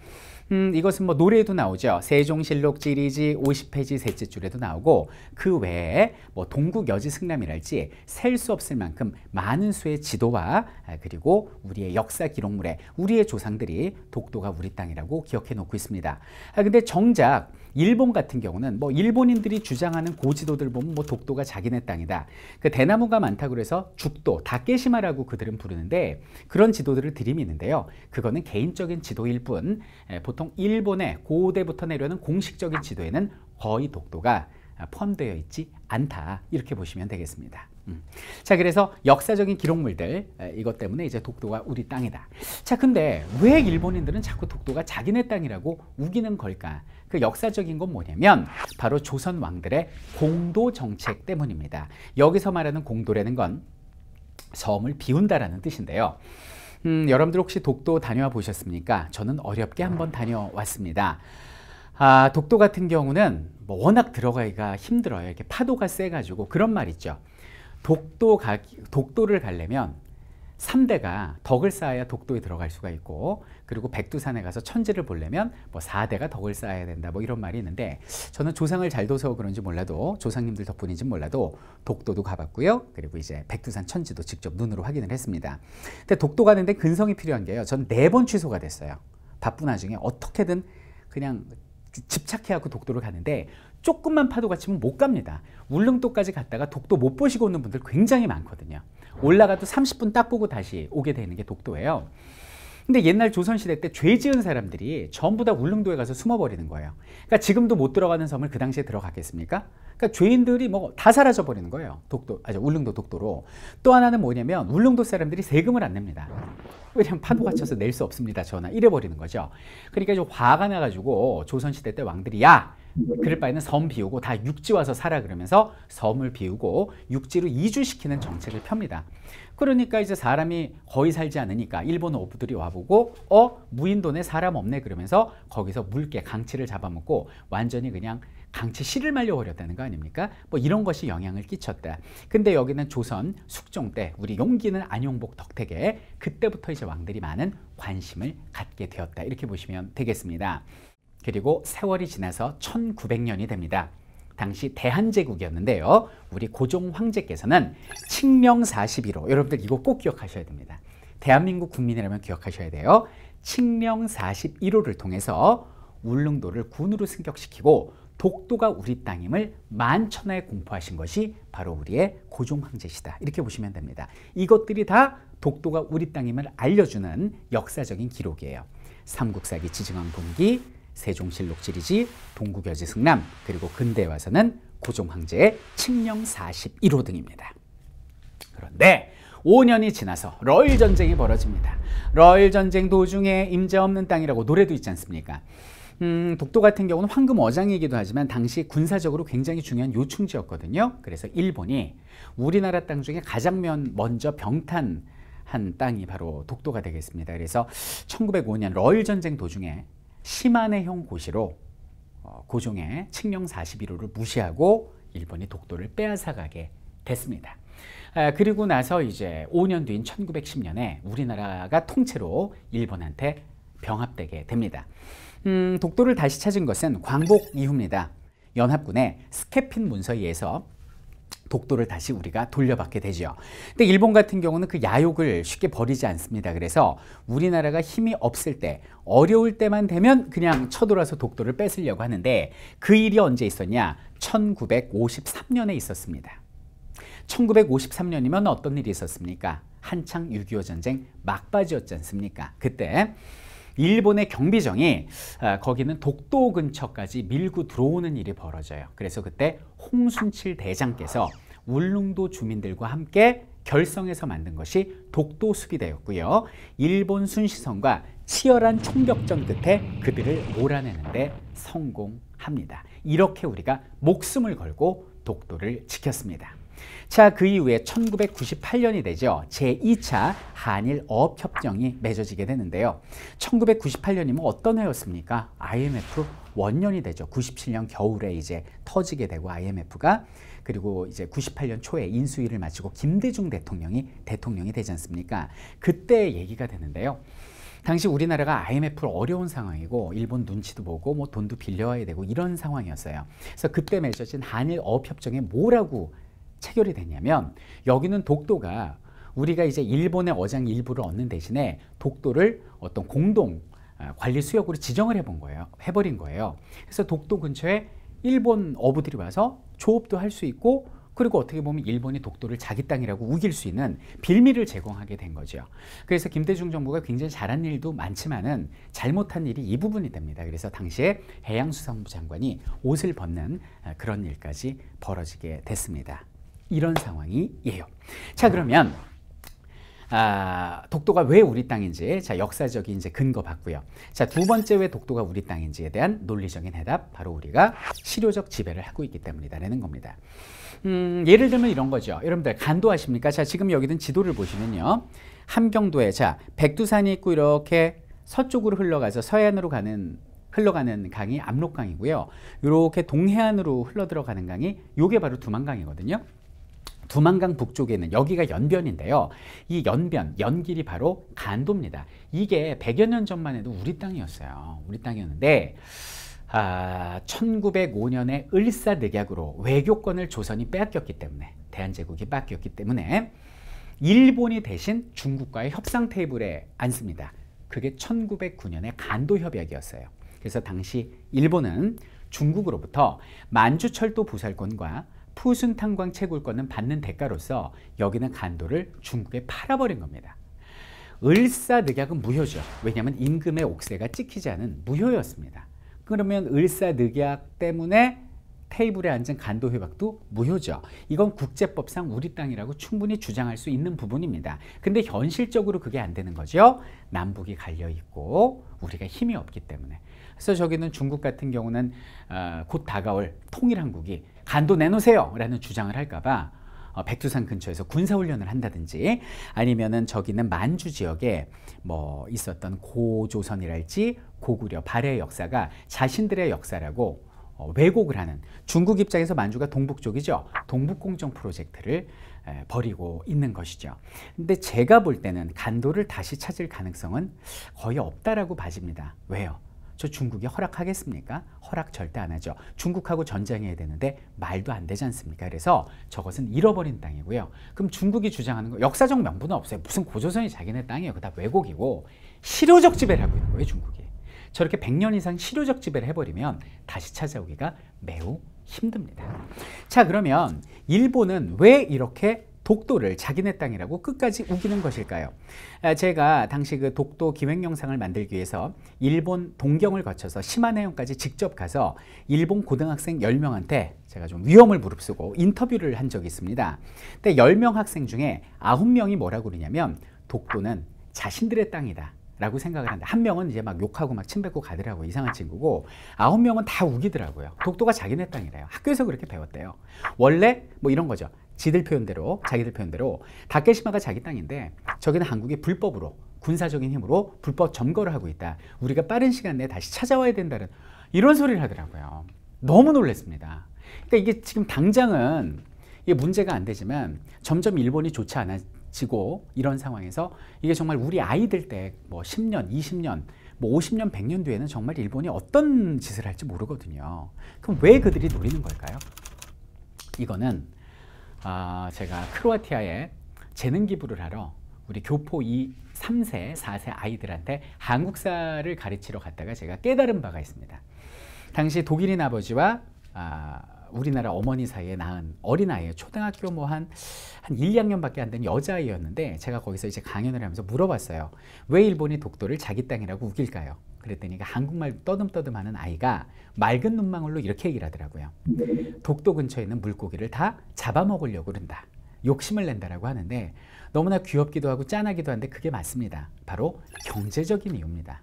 음, 이것은 뭐 노래에도 나오죠. 세종실록 지리지 50페이지 셋째 줄에도 나오고 그 외에 뭐 동국 여지 승람이랄지 셀 수 없을 만큼 많은 수의 지도와 아, 그리고 우리의 역사 기록물에 우리의 조상들이 독도가 우리 땅이라고 기억해 놓고 있습니다. 아, 근데 정작 일본 같은 경우는 뭐 일본인들이 주장하는 고지도들 보면 뭐 독도가 자기네 땅이다. 그 대나무가 많다 그래서 죽도 다케시마라고 그들은 부르는데 그런 지도들을 들이미는데요. 그거는 개인적인 지도일 뿐 보통 일본의 고대부터 내려오는 공식적인 지도에는 거의 독도가 아, 포함되어 있지 않다 이렇게 보시면 되겠습니다. 음. 자 그래서 역사적인 기록물들 이것 때문에 이제 독도가 우리 땅이다. 자 근데 왜 일본인들은 자꾸 독도가 자기네 땅이라고 우기는 걸까? 그 역사적인 건 뭐냐면 바로 조선 왕들의 공도 정책 때문입니다. 여기서 말하는 공도라는 건 섬을 비운다라는 뜻인데요. 음, 여러분들 혹시 독도 다녀와 보셨습니까? 저는 어렵게 한번 다녀왔습니다. 아, 독도 같은 경우는 뭐 워낙 들어가기가 힘들어요. 이렇게 파도가 세가지고 그런 말 있죠. 독도 가, 독도를 가려면 3대가 덕을 쌓아야 독도에 들어갈 수가 있고 그리고 백두산에 가서 천지를 보려면 뭐 4대가 덕을 쌓아야 된다 뭐 이런 말이 있는데 저는 조상을 잘 둬서 그런지 몰라도 조상님들 덕분인지 몰라도 독도도 가봤고요 그리고 이제 백두산 천지도 직접 눈으로 확인을 했습니다 근데 독도 가는데 근성이 필요한 게요 전 네 번 취소가 됐어요 바쁜 와중에 어떻게든 그냥 집착해갖고 독도를 가는데 조금만 파도가 치면 못 갑니다 울릉도까지 갔다가 독도 못 보시고 오는 분들 굉장히 많거든요 올라가도 30분 딱 보고 다시 오게 되는 게 독도예요. 근데 옛날 조선시대 때 죄 지은 사람들이 전부 다 울릉도에 가서 숨어버리는 거예요. 그러니까 지금도 못 들어가는 섬을 그 당시에 들어갔겠습니까? 그러니까 죄인들이 뭐 다 사라져 버리는 거예요. 독도, 아니, 울릉도 독도로. 또 하나는 뭐냐면 울릉도 사람들이 세금을 안 냅니다. 왜냐면 파도가 쳐서 낼 수 없습니다. 전화. 이래 버리는 거죠. 그러니까 좀 화가 나가지고 조선시대 때 왕들이 야! 그럴 바에는 섬 비우고 다 육지 와서 살아 그러면서 섬을 비우고 육지로 이주시키는 정책을 펴니다 그러니까 이제 사람이 거의 살지 않으니까 일본 어부들이 와보고 어 무인도네 사람 없네 그러면서 거기서 물개 강치를 잡아먹고 완전히 그냥 강치 실을 말려버렸다는 거 아닙니까? 뭐 이런 것이 영향을 끼쳤다. 근데 여기는 조선 숙종 때 우리 용기는 안용복 덕택에 그때부터 이제 왕들이 많은 관심을 갖게 되었다. 이렇게 보시면 되겠습니다. 그리고 세월이 지나서 1900년이 됩니다. 당시 대한제국이었는데요. 우리 고종 황제께서는 칙령 41호 여러분들 이거 꼭 기억하셔야 됩니다. 대한민국 국민이라면 기억하셔야 돼요. 칙령 41호를 통해서 울릉도를 군으로 승격시키고 독도가 우리 땅임을 만천하에 공포하신 것이 바로 우리의 고종 황제시다. 이렇게 보시면 됩니다. 이것들이 다 독도가 우리 땅임을 알려주는 역사적인 기록이에요. 삼국사기 지증왕 봉기, 세종실록 지리지, 동국여지 승남, 그리고 근대에 와서는 고종황제의 칙령 41호 등입니다. 그런데 5년이 지나서 러일 전쟁이 벌어집니다. 러일 전쟁 도중에 임재 없는 땅이라고 노래도 있지 않습니까? 음, 독도 같은 경우는 황금 어장이기도 하지만 당시 군사적으로 굉장히 중요한 요충지였거든요. 그래서 일본이 우리나라 땅 중에 가장 먼저 병탄한 땅이 바로 독도가 되겠습니다. 그래서 1905년 러일 전쟁 도중에 시마네형 고시로 어, 고종의 칙령 41호를 무시하고 일본이 독도를 빼앗아가게 됐습니다. 아, 그리고 나서 이제 5년 뒤인 1910년에 우리나라가 통째로 일본한테 병합되게 됩니다. 음, 독도를 다시 찾은 것은 광복 이후입니다. 연합군의 스케핀 문서에 의해서 독도를 다시 우리가 돌려받게 되죠. 근데 일본 같은 경우는 그 야욕을 쉽게 버리지 않습니다. 그래서 우리나라가 힘이 없을 때 어려울 때만 되면 그냥 쳐돌아서 독도를 뺏으려고 하는데 그 일이 언제 있었냐? 1953년에 있었습니다. 1953년이면 어떤 일이 있었습니까? 한창 6.25 전쟁 막바지였지 않습니까? 그때 일본의 경비정이 아, 거기는 독도 근처까지 밀고 들어오는 일이 벌어져요. 그래서 그때 홍순칠 대장께서 울릉도 주민들과 함께 결성해서 만든 것이 독도숙이 되었고요. 일본 순시선과 치열한 총격전 끝에 그들을 몰아내는데 성공합니다. 이렇게 우리가 목숨을 걸고 독도를 지켰습니다. 자, 그 이후에 1998년이 되죠. 제2차 한일 어업 협정이 맺어지게 되는데요. 1998년이면 뭐 어떤 해였습니까? IMF 원년이 되죠. 97년 겨울에 이제 터지게 되고 IMF가 그리고 이제 98년 초에 인수위를 마치고 김대중 대통령이 대통령이 되지 않습니까? 그때 얘기가 되는데요. 당시 우리나라가 IMF로 어려운 상황이고 일본 눈치도 보고 뭐 돈도 빌려야 와 되고 이런 상황이었어요. 그래서 그때 맺어진 한일 어업협정에 뭐라고 체결이 됐냐면 여기는 독도가 우리가 이제 일본의 어장 일부를 얻는 대신에 독도를 어떤 공동 아, 관리 수역으로 지정을 해본 거예요. 해버린 거예요. 그래서 독도 근처에 일본 어부들이 와서 조업도 할 수 있고 그리고 어떻게 보면 일본이 독도를 자기 땅이라고 우길 수 있는 빌미를 제공하게 된 거죠. 그래서 김대중 정부가 굉장히 잘한 일도 많지만은 잘못한 일이 이 부분이 됩니다. 그래서 당시에 해양수산부 장관이 옷을 벗는 아, 그런 일까지 벌어지게 됐습니다. 이런 상황이에요. 자 그러면 아, 독도가 왜 우리 땅인지 자 역사적인 이제 근거 봤고요. 자두 번째 왜 독도가 우리 땅인지에 대한 논리적인 해답 바로 우리가 실효적 지배를 하고 있기 때문이다라는 겁니다. 음, 예를 들면 이런 거죠. 여러분들 간도 아십니까? 자 지금 여기 든 지도를 보시면요. 함경도에 자 백두산이 있고 이렇게 서쪽으로 흘러가서 서해안으로 가는 흘러가는 강이 압록강이고요. 이렇게 동해안으로 흘러 들어가는 강이 요게 바로 두만강이거든요. 두만강 북쪽에는 여기가 연변인데요. 이 연변, 연길이 바로 간도입니다. 이게 100여 년 전만 해도 우리 땅이었어요. 우리 땅이었는데 아, 1905년에 을사늑약으로 외교권을 조선이 빼앗겼기 때문에 대한제국이 빼앗겼기 때문에 일본이 대신 중국과의 협상 테이블에 앉습니다. 그게 1909년의 간도 협약이었어요. 그래서 당시 일본은 중국으로부터 만주철도 부설권과 푸순탄광 채굴권은 받는 대가로서 여기는 간도를 중국에 팔아버린 겁니다. 을사늑약은 무효죠. 왜냐하면 임금의 옥새가 찍히지 않은 무효였습니다. 그러면 을사늑약 때문에 테이블에 앉은 간도 회박도 무효죠. 이건 국제법상 우리 땅이라고 충분히 주장할 수 있는 부분입니다. 근데 현실적으로 그게 안 되는 거죠. 남북이 갈려 있고 우리가 힘이 없기 때문에. 그래서 저기는 중국 같은 경우는 어, 곧 다가올 통일한국이 간도 내놓으세요 라는 주장을 할까봐 어, 백두산 근처에서 군사훈련을 한다든지 아니면은 저기는 만주 지역에 뭐 있었던 고조선이랄지 고구려 발해의 역사가 자신들의 역사라고 어, 왜곡을 하는 중국 입장에서 만주가 동북 쪽이죠. 동북공정 프로젝트를 버리고 있는 것이죠. 근데 제가 볼 때는 간도를 다시 찾을 가능성은 거의 없다라고 봐집니다. 왜요? 저 중국이 허락하겠습니까? 허락 절대 안 하죠. 중국하고 전쟁해야 되는데 말도 안 되지 않습니까? 그래서 저것은 잃어버린 땅이고요. 그럼 중국이 주장하는 거 역사적 명분은 없어요. 무슨 고조선이 자기네 땅이에요. 그다 왜곡이고 실효적 지배를 하고 있는 거예요. 중국이. 저렇게 100년 이상 실효적 지배를 해버리면 다시 찾아오기가 매우 힘듭니다. 자 그러면 일본은 왜 이렇게 독도를 자기네 땅이라고 끝까지 우기는 것일까요? 아, 제가 당시 그 독도 기획 영상을 만들기 위해서 일본 동경을 거쳐서 시마네현까지 직접 가서 일본 고등학생 10명한테 제가 좀 위험을 무릅쓰고 인터뷰를 한 적이 있습니다. 근데 10명 학생 중에 9명이 뭐라고 그러냐면 독도는 자신들의 땅이다. 라고 생각을 한다. 한 명은 이제 막 욕하고 막 침뱉고 가더라고 이상한 친구고 아홉 명은 다 우기더라고요. 독도가 자기네 땅이래요. 학교에서 그렇게 배웠대요. 원래 뭐 이런 거죠. 지들 표현대로 자기들 표현대로 다케시마가 자기 땅인데 저기는 한국이 불법으로 군사적인 힘으로 불법 점거를 하고 있다. 우리가 빠른 시간 내에 다시 찾아와야 된다는 이런 소리를 하더라고요. 너무 놀랐습니다. 그러니까 이게 지금 당장은 이게 문제가 안 되지만 점점 일본이 좋지 않아지고 이런 상황에서 이게 정말 우리 아이들 때 뭐 10년, 20년, 뭐 50년, 100년 뭐 뒤에는 정말 일본이 어떤 짓을 할지 모르거든요. 그럼 왜 그들이 노리는 걸까요? 이거는 어, 제가 크로아티아에 재능 기부를 하러 우리 교포 2, 3세, 4세 아이들한테 한국사를 가르치러 갔다가 제가 깨달은 바가 있습니다. 당시 독일인 아버지와 아, 우리나라 어머니 사이에 낳은 어린아이예요. 초등학교 뭐 한한 1, 2학년밖에 안 된 여자아이였는데 제가 거기서 이제 강연을 하면서 물어봤어요. 왜 일본이 독도를 자기 땅이라고 우길까요? 그랬더니 한국말 떠듬떠듬하는 아이가 맑은 눈망울로 이렇게 얘기를 하더라고요. 독도 근처에 있는 물고기를 다 잡아먹으려고 그런다. 욕심을 낸다라고 하는데 너무나 귀엽기도 하고 짠하기도 한데 그게 맞습니다. 바로 경제적인 이유입니다.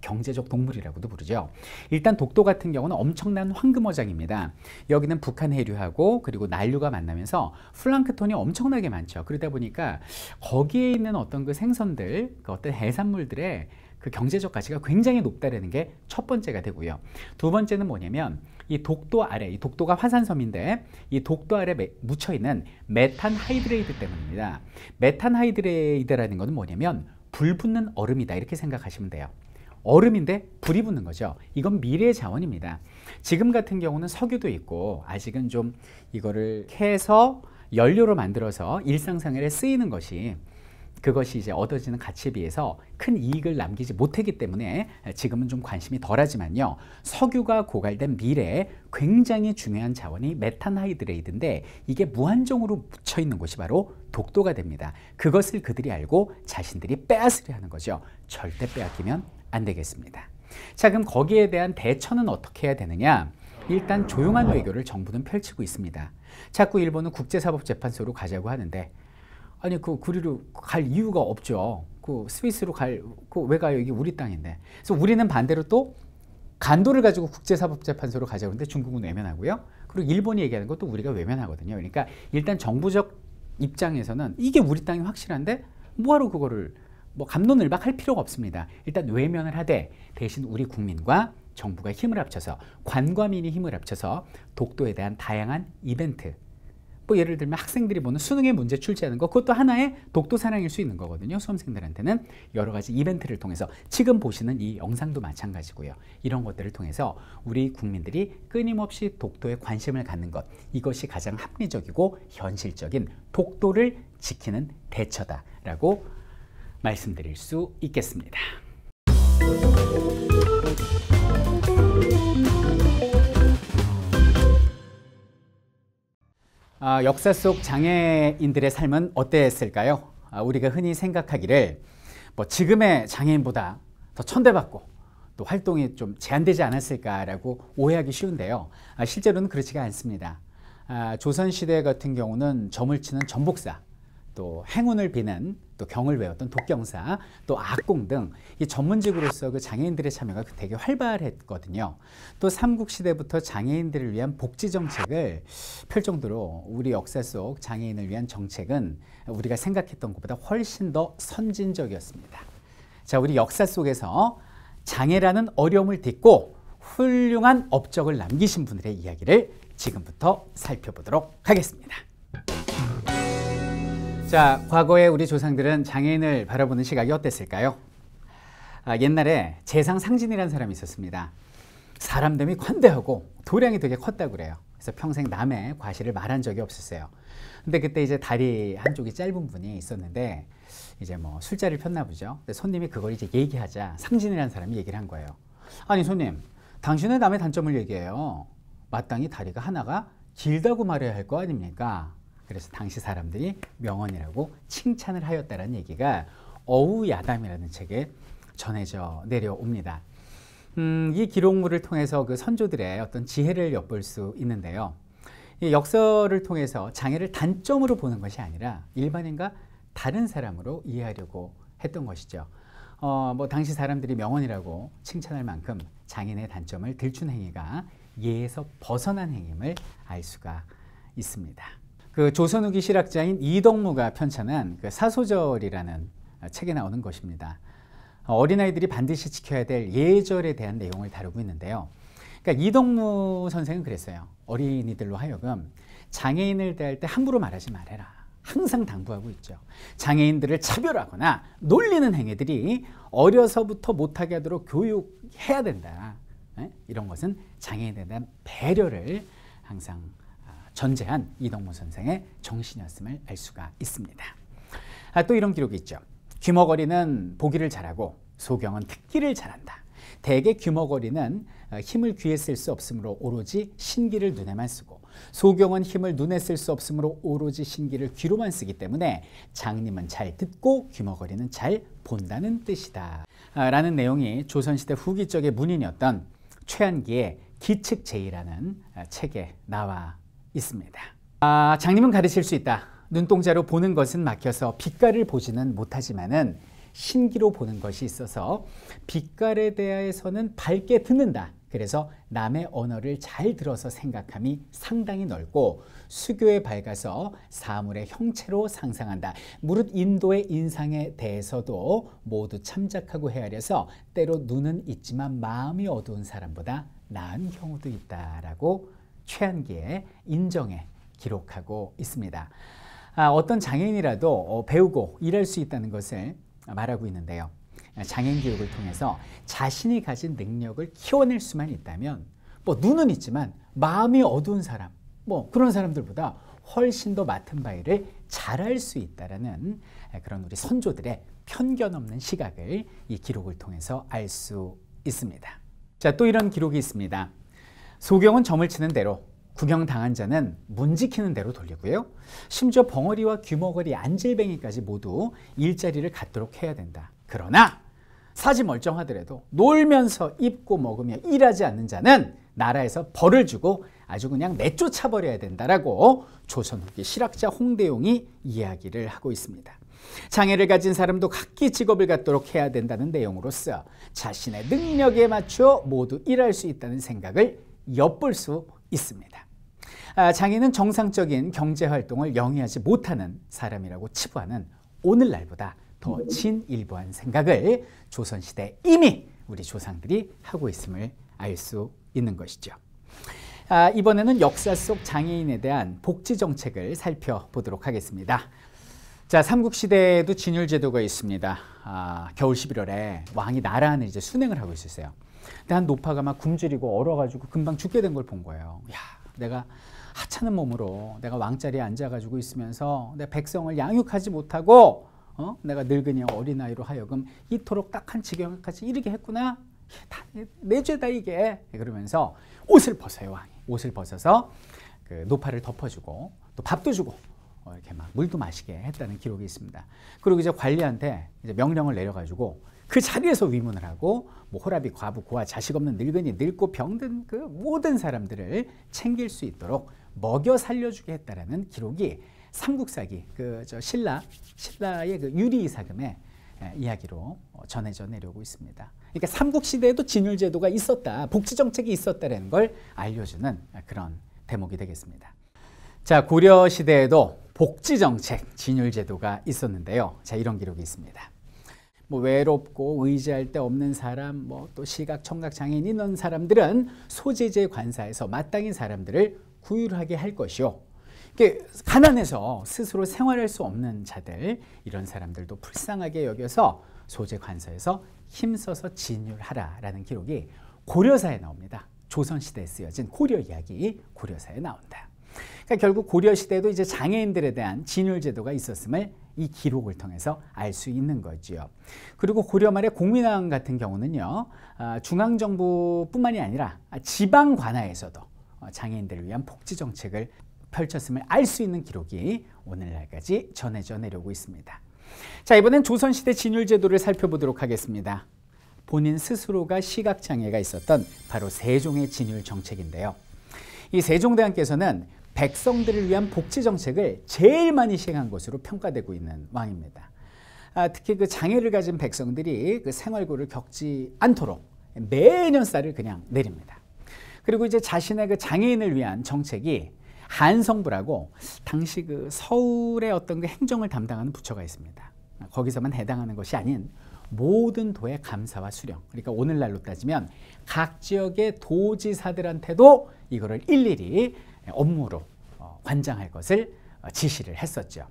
경제적 동물이라고도 부르죠. 일단 독도 같은 경우는 엄청난 황금어장입니다. 여기는 북한 해류하고 그리고 난류가 만나면서 플랑크톤이 엄청나게 많죠. 그러다 보니까 거기에 있는 어떤 그 생선들, 그 어떤 해산물들의 그 경제적 가치가 굉장히 높다라는 게 첫 번째가 되고요. 두 번째는 뭐냐면 이 독도 아래, 이 독도가 화산섬인데 이 독도 아래 묻혀있는 메탄 하이드레이드 때문입니다. 메탄 하이드레이드라는 것은 뭐냐면 불붙는 얼음이다 이렇게 생각하시면 돼요. 얼음인데 불이 붙는 거죠. 이건 미래 의 자원입니다. 지금 같은 경우는 석유도 있고 아직은 좀 이거를 캐서 연료로 만들어서 일상생활에 쓰이는 것이 그것이 이제 얻어지는 가치에 비해서 큰 이익을 남기지 못하기 때문에 지금은 좀 관심이 덜하지만요. 석유가 고갈된 미래에 굉장히 중요한 자원이 메탄하이드레이드인데 이게 무한정으로 묻혀 있는 곳이 바로 독도가 됩니다. 그것을 그들이 알고 자신들이 빼앗으려 하는 거죠. 절대 빼앗기면 안 되겠습니다. 자 그럼 거기에 대한 대처는 어떻게 해야 되느냐? 일단 조용한 외교를 정부는 펼치고 있습니다. 자꾸 일본은 국제사법재판소로 가자고 하는데 아니 그 그리로 갈 이유가 없죠. 그 스위스로 갈그왜 가요? 이게 우리 땅인데. 그래서 우리는 반대로 또 간도를 가지고 국제사법재판소로 가자고 하는데 중국은 외면하고요. 그리고 일본이 얘기하는 것도 우리가 외면하거든요. 그러니까 일단 정부적 입장에서는 이게 우리 땅이 확실한데 뭐하러 그거를 뭐 감론을박 할 필요가 없습니다. 일단 외면을 하되 대신 우리 국민과 정부가 힘을 합쳐서 관과민이 힘을 합쳐서 독도에 대한 다양한 이벤트 뭐 예를 들면 학생들이 보는 수능의 문제 출제하는 거 그것도 하나의 독도 사랑일 수 있는 거거든요. 수험생들한테는 여러 가지 이벤트를 통해서 지금 보시는 이 영상도 마찬가지고요. 이런 것들을 통해서 우리 국민들이 끊임없이 독도에 관심을 갖는 것 이것이 가장 합리적이고 현실적인 독도를 지키는 대처다라고 말씀드릴 수 있겠습니다. 아, 역사 속 장애인들의 삶은 어땠을까요? 아, 우리가 흔히 생각하기를 뭐 지금의 장애인보다 더 천대받고 또 활동이 좀 제한되지 않았을까라고 오해하기 쉬운데요. 아, 실제로는 그렇지가 않습니다. 아, 조선시대 같은 경우는 저물치는 전복사, 또 행운을 비는 또 경을 외웠던 독경사, 또 악공 등 이 전문직으로서 그 장애인들의 참여가 되게 활발했거든요. 또 삼국시대부터 장애인들을 위한 복지 정책을 펼 정도로 우리 역사 속 장애인을 위한 정책은 우리가 생각했던 것보다 훨씬 더 선진적이었습니다. 자, 우리 역사 속에서 장애라는 어려움을 딛고 훌륭한 업적을 남기신 분들의 이야기를 지금부터 살펴보도록 하겠습니다. 자, 과거에 우리 조상들은 장애인을 바라보는 시각이 어땠을까요? 아, 옛날에 재상상진이라는 사람이 있었습니다. 사람됨이 관대하고 도량이 되게 컸다고 그래요. 그래서 평생 남의 과실을 말한 적이 없었어요. 근데 그때 이제 다리 한쪽이 짧은 분이 있었는데 이제 뭐 술자리를 폈나 보죠. 근데 손님이 그걸 이제 얘기하자 상진이라는 사람이 얘기를 한 거예요. 아니 손님, 당신은 남의 단점을 얘기해요. 마땅히 다리가 하나가 길다고 말해야 할 거 아닙니까? 그래서 당시 사람들이 명언이라고 칭찬을 하였다라는 얘기가 어우야담이라는 책에 전해져 내려옵니다. 음, 이 기록물을 통해서 그 선조들의 어떤 지혜를 엿볼 수 있는데요. 역설을 통해서 장애를 단점으로 보는 것이 아니라 일반인과 다른 사람으로 이해하려고 했던 것이죠. 어, 뭐 당시 사람들이 명언이라고 칭찬할 만큼 장인의 단점을 들춘 행위가 예에서 벗어난 행임을 알 수가 있습니다. 그 조선 후기 실학자인 이덕무가 편찬한 그 사소절이라는 책에 나오는 것입니다. 어, 어린아이들이 반드시 지켜야 될 예절에 대한 내용을 다루고 있는데요. 그러니까 이덕무 선생은 그랬어요. 어린이들로 하여금 장애인을 대할 때 함부로 말하지 말아라. 항상 당부하고 있죠. 장애인들을 차별하거나 놀리는 행위들이 어려서부터 못하게 하도록 교육해야 된다. 이런 것은 장애인에 대한 배려를 항상 전제한 이동무 선생의 정신이었음을 알 수가 있습니다. 아, 또 이런 기록이 있죠. 귀머거리는 보기를 잘하고 소경은 듣기를 잘한다. 대개 귀머거리는 어, 힘을 귀에 쓸 수 없으므로 오로지 신기를 눈에만 쓰고 소경은 힘을 눈에 쓸 수 없으므로 오로지 신기를 귀로만 쓰기 때문에 장님은 잘 듣고 귀머거리는 잘 본다는 뜻이다. 아, 라는 내용이 조선시대 후기 쪽의 문인이었던 최한기의 기측제의라는 아, 책에 나와 있습니다. 아, 장님은 가르칠 수 있다. 눈동자로 보는 것은 막혀서 빛깔을 보지는 못하지만은 신기로 보는 것이 있어서 빛깔에 대하서는 밝게 듣는다. 그래서 남의 언어를 잘 들어서 생각함이 상당히 넓고 수교에 밝아서 사물의 형체로 상상한다. 무릇 인도의 인상에 대해서도 모두 참작하고 헤아려서 때로 눈은 있지만 마음이 어두운 사람보다 나은 경우도 있다라고 최한기에인정해 기록하고 있습니다. 아, 어떤 장애인이라도 어, 배우고 일할 수 있다는 것을 말하고 있는데요. 아, 장애인 교육을 통해서 자신이 가진 능력을 키워낼 수만 있다면 뭐 눈은 있지만 마음이 어두운 사람 뭐 그런 사람들보다 훨씬 더 맡은 바위를 잘할 수 있다라는 아, 그런 우리 선조들의 편견 없는 시각을 이 기록을 통해서 알 수 있습니다. 자, 또 이런 기록이 있습니다. 소경은 점을 치는 대로 구경당한 자는 문 지키는 대로 돌리고요. 심지어 벙어리와 귀머거리, 안질뱅이까지 모두 일자리를 갖도록 해야 된다. 그러나 사지 멀쩡하더라도 놀면서 입고 먹으며 일하지 않는 자는 나라에서 벌을 주고 아주 그냥 내쫓아버려야 된다라고 조선 후기 실학자 홍대용이 이야기를 하고 있습니다. 장애를 가진 사람도 각기 직업을 갖도록 해야 된다는 내용으로서 자신의 능력에 맞춰 모두 일할 수 있다는 생각을 엿볼 수 있습니다. 아, 장애는 정상적인 경제활동을 영위하지 못하는 사람이라고 치부하는 오늘날보다 더 친일보한 생각을 조선시대 이미 우리 조상들이 하고 있음을 알 수 있는 것이죠. 아, 이번에는 역사 속 장애인에 대한 복지 정책을 살펴보도록 하겠습니다. 자, 삼국시대에도 진율제도가 있습니다. 아, 겨울 11월에 왕이 나라안을 이제 순행을 하고 있었어요. 근한 노파가 막 굶주리고 얼어가지고 금방 죽게 된 걸 본 거예요. 야, 내가 하찮은 몸으로 내가 왕자리에 앉아가지고 있으면서 내 백성을 양육하지 못하고 어? 내가 늙으니 어린아이로 하여금 이토록 딱한 지경까지 이르게 했구나. 다, 내 죄다 이게. 예, 그러면서 옷을 벗어요 왕이. 옷을 벗어서 그 노파를 덮어주고 또 밥도 주고 어, 이렇게 막 물도 마시게 했다는 기록이 있습니다. 그리고 이제 관리한테 이제 명령을 내려가지고 그 자리에서 위문을 하고 뭐호라이 과부 고아 자식 없는 늙은이 늙고 병든 그 모든 사람들을 챙길 수 있도록 먹여 살려주게 했다라는 기록이 삼국사기 그 저 신라 신라의 그 유리 이사금의 이야기로 어, 전해져 내려오고 있습니다. 그러니까 삼국 시대에도 진율 제도가 있었다, 복지 정책이 있었다라는 걸 알려주는 그런 대목이 되겠습니다. 자 고려 시대에도 복지 정책 진율 제도가 있었는데요. 자 이런 기록이 있습니다. 뭐 외롭고 의지할 데 없는 사람, 뭐또 시각 청각 장애인 이런 사람들은 소재제 관사에서 마땅히 사람들을 구휼하게 할 것이요. 이게 가난해서 스스로 생활할 수 없는 자들 이런 사람들도 불쌍하게 여겨서 소재 관사에서 힘써서 진율하라라는 기록이 고려사에 나옵니다. 조선시대에 쓰여진 고려 이야기 고려사에 나온다. 그러니까 결국 고려시대에도 이제 장애인들에 대한 진율제도가 있었음을 이 기록을 통해서 알 수 있는 거지요. 그리고 고려 말의 공민왕 같은 경우는요. 아, 중앙정부뿐만이 아니라 지방 관하에서도 어, 장애인들을 위한 복지 정책을 펼쳤음을 알 수 있는 기록이 오늘날까지 전해져 내려오고 있습니다. 자 이번엔 조선시대 진율제도를 살펴보도록 하겠습니다. 본인 스스로가 시각장애가 있었던 바로 세종의 진율 정책인데요. 이 세종대왕께서는 백성들을 위한 복지 정책을 제일 많이 시행한 것으로 평가되고 있는 왕입니다. 아, 특히 그 장애를 가진 백성들이 그 생활고를 겪지 않도록 매년 쌀을 그냥 내립니다. 그리고 이제 자신의 그 장애인을 위한 정책이 한성부라고 당시 그 서울의 어떤 그 행정을 담당하는 부처가 있습니다. 거기서만 해당하는 것이 아닌 모든 도의 감사와 수령 그러니까 오늘날로 따지면 각 지역의 도지사들한테도 이거를 일일이 업무로 관장할 것을 어, 지시를 했었죠.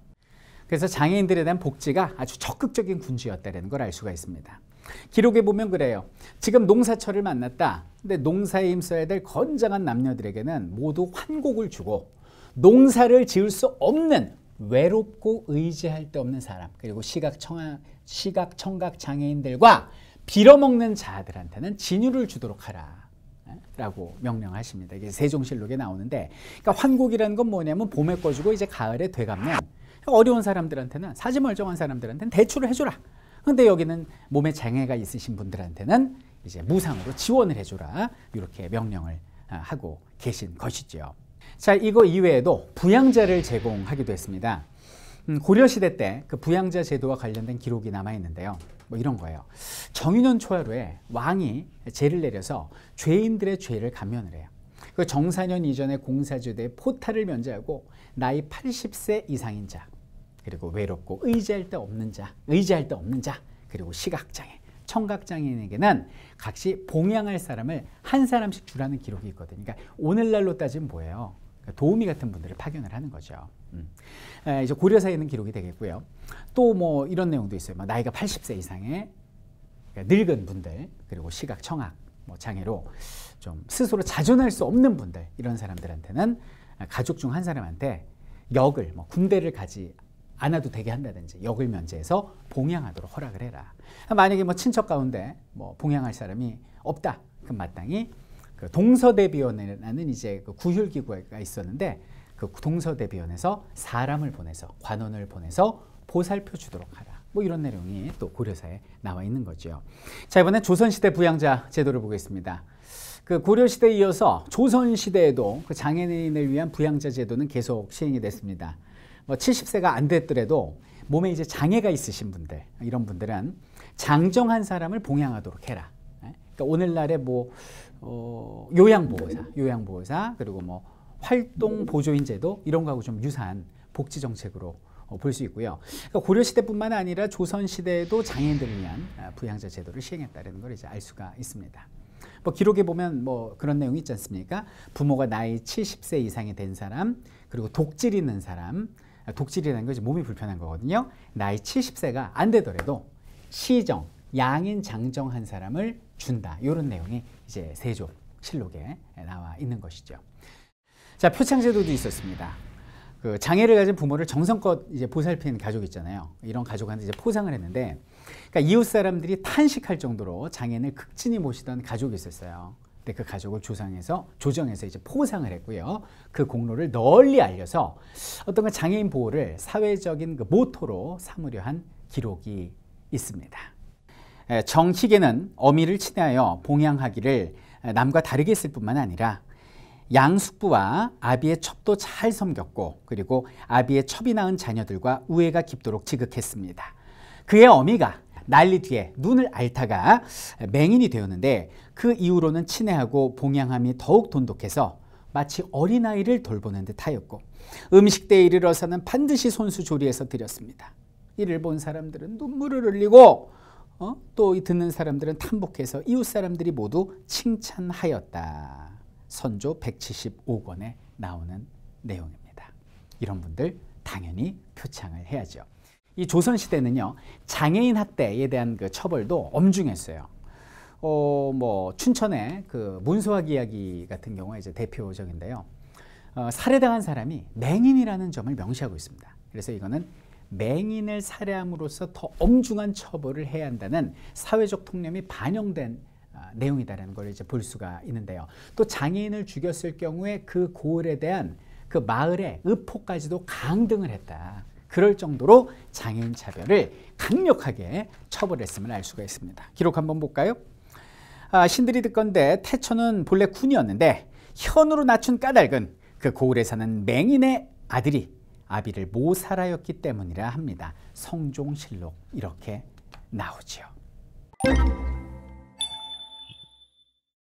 그래서 장애인들에 대한 복지가 아주 적극적인 군주였다는 걸 알 수가 있습니다. 기록에 보면 그래요. 지금 농사철을 만났다. 근데 농사에 힘써야 될 건장한 남녀들에게는 모두 환곡을 주고 농사를 지을 수 없는 외롭고 의지할 데 없는 사람 그리고 시각 청각 시각 청각 장애인들과 빌어먹는 자들한테는 진유를 주도록 하라. 라고 명령하십니다. 이게 세종실록에 나오는데 그러니까 환곡이라는 건 뭐냐면 봄에 꺼주고 이제 가을에 되감면 어려운 사람들한테는 사지멀쩡한 사람들한테는 대출을 해주라. 근데 여기는 몸에 장애가 있으신 분들한테는 이제 무상으로 지원을 해주라 이렇게 명령을 아, 하고 계신 것이지자 이거 이외에도 부양자를 제공하기도 했습니다. 음, 고려시대 때 그 부양자 제도와 관련된 기록이 남아있는데요. 뭐 이런 거예요. 정인원 초하루에 왕이 죄를 내려서 죄인들의 죄를 감면을 해요. 그 정사년 이전에 공사주대에 포탈을 면제하고 나이 80세 이상인 자 그리고 외롭고 의지할 데 없는 자 의지할 데 없는 자 그리고 시각장애 청각장애인에게는 각시 봉양할 사람을 한 사람씩 주라는 기록이 있거든요. 그러니까 오늘날로 따지면 뭐예요? 도우미 같은 분들을 파견을 하는 거죠. 음. 이제 고려사에 있는 기록이 되겠고요. 또 뭐 이런 내용도 있어요. 막 나이가 80세 이상의 그러니까 늙은 분들 그리고 시각 청각 뭐 장애로 좀 스스로 자존할 수 없는 분들 이런 사람들한테는 가족 중 한 사람한테 역을 뭐 군대를 가지 않아도 되게 한다든지 역을 면제해서 봉양하도록 허락을 해라. 만약에 뭐 친척 가운데 뭐 봉양할 사람이 없다. 그럼 마땅히 그 동서대비원이라는 이제 그 구휼기구가 있었는데 그 동서대비원에서 사람을 보내서 관원을 보내서 보살펴 주도록 하라. 뭐 이런 내용이 또 고려사에 나와 있는 거죠. 자 이번에 조선시대 부양자 제도를 보겠습니다. 그 고려시대에 이어서 조선시대에도 그 장애인을 위한 부양자 제도는 계속 시행이 됐습니다. 뭐 70세가 안 됐더라도 몸에 이제 장애가 있으신 분들 이런 분들은 장정한 사람을 봉양하도록 해라. 예? 그러니까 오늘날에 뭐 어, 요양보호사, 네. 요양보호사 그리고 뭐 활동 보조인 제도 이런 거하고 좀 유사한 복지 정책으로 어, 볼수 있고요. 그러니까 고려시대뿐만 아니라 조선시대에도 장애인들을 위한 아, 부양자 제도를 시행했다는 걸 이제 알 수가 있습니다. 뭐 기록에 보면 뭐 그런 내용이 있지 않습니까? 부모가 나이 70세 이상이 된 사람, 그리고 독질 있는 사람, 아, 독질이라는 것이 몸이 불편한 거거든요. 나이 70세가 안 되더라도 시정, 양인 장정한 사람을 준다. 이런 내용이 이제 세조 실록에 나와 있는 것이죠. 자, 표창제도도 있었습니다. 그 장애를 가진 부모를 정성껏 이제 보살핀 가족 있잖아요. 이런 가족한테 이제 포상을 했는데, 그러니까 이웃 사람들이 탄식할 정도로 장애인을 극진히 모시던 가족이 있었어요. 근데 그 가족을 조상해서 조정해서 이제 포상을 했고요. 그 공로를 널리 알려서 어떤 장애인 보호를 사회적인 그 모토로 삼으려 한 기록이 있습니다. 예, 정식에는 어미를 친애하여 봉양하기를 예, 남과 다르게 했을 뿐만 아니라 양숙부와 아비의 첩도 잘 섬겼고 그리고 아비의 첩이 낳은 자녀들과 우애가 깊도록 지극했습니다. 그의 어미가 난리 뒤에 눈을 앓다가 맹인이 되었는데 그 이후로는 친애하고 봉양함이 더욱 돈독해서 마치 어린아이를 돌보는 듯하였고 음식대에 이르러서는 반드시 손수 조리해서 드렸습니다. 이를 본 사람들은 눈물을 흘리고 어? 또 듣는 사람들은 탐복해서 이웃 사람들이 모두 칭찬하였다. 선조 175권에 나오는 내용입니다. 이런 분들 당연히 표창을 해야죠. 이 조선시대는요, 장애인 학대에 대한 그 처벌도 엄중했어요. 어, 뭐, 춘천의 그 문소학 이야기 같은 경우가 이제 대표적인데요. 어, 살해당한 사람이 맹인이라는 점을 명시하고 있습니다. 그래서 이거는 맹인을 살해함으로써 더 엄중한 처벌을 해야 한다는 사회적 통념이 반영된 아, 내용이다라는 걸 이제 볼 수가 있는데요. 또 장애인을 죽였을 경우에 그 고을에 대한 그 마을의 의포까지도 강등을 했다. 그럴 정도로 장애인 차별을 강력하게 처벌했음을 알 수가 있습니다. 기록 한번 볼까요? 아, 신들이 듣건데 태초는 본래 군이었는데 현으로 낮춘 까닭은 그 고을에 사는 맹인의 아들이 아비를 모살하였기 때문이라 합니다. 성종실록 이렇게 나오지요.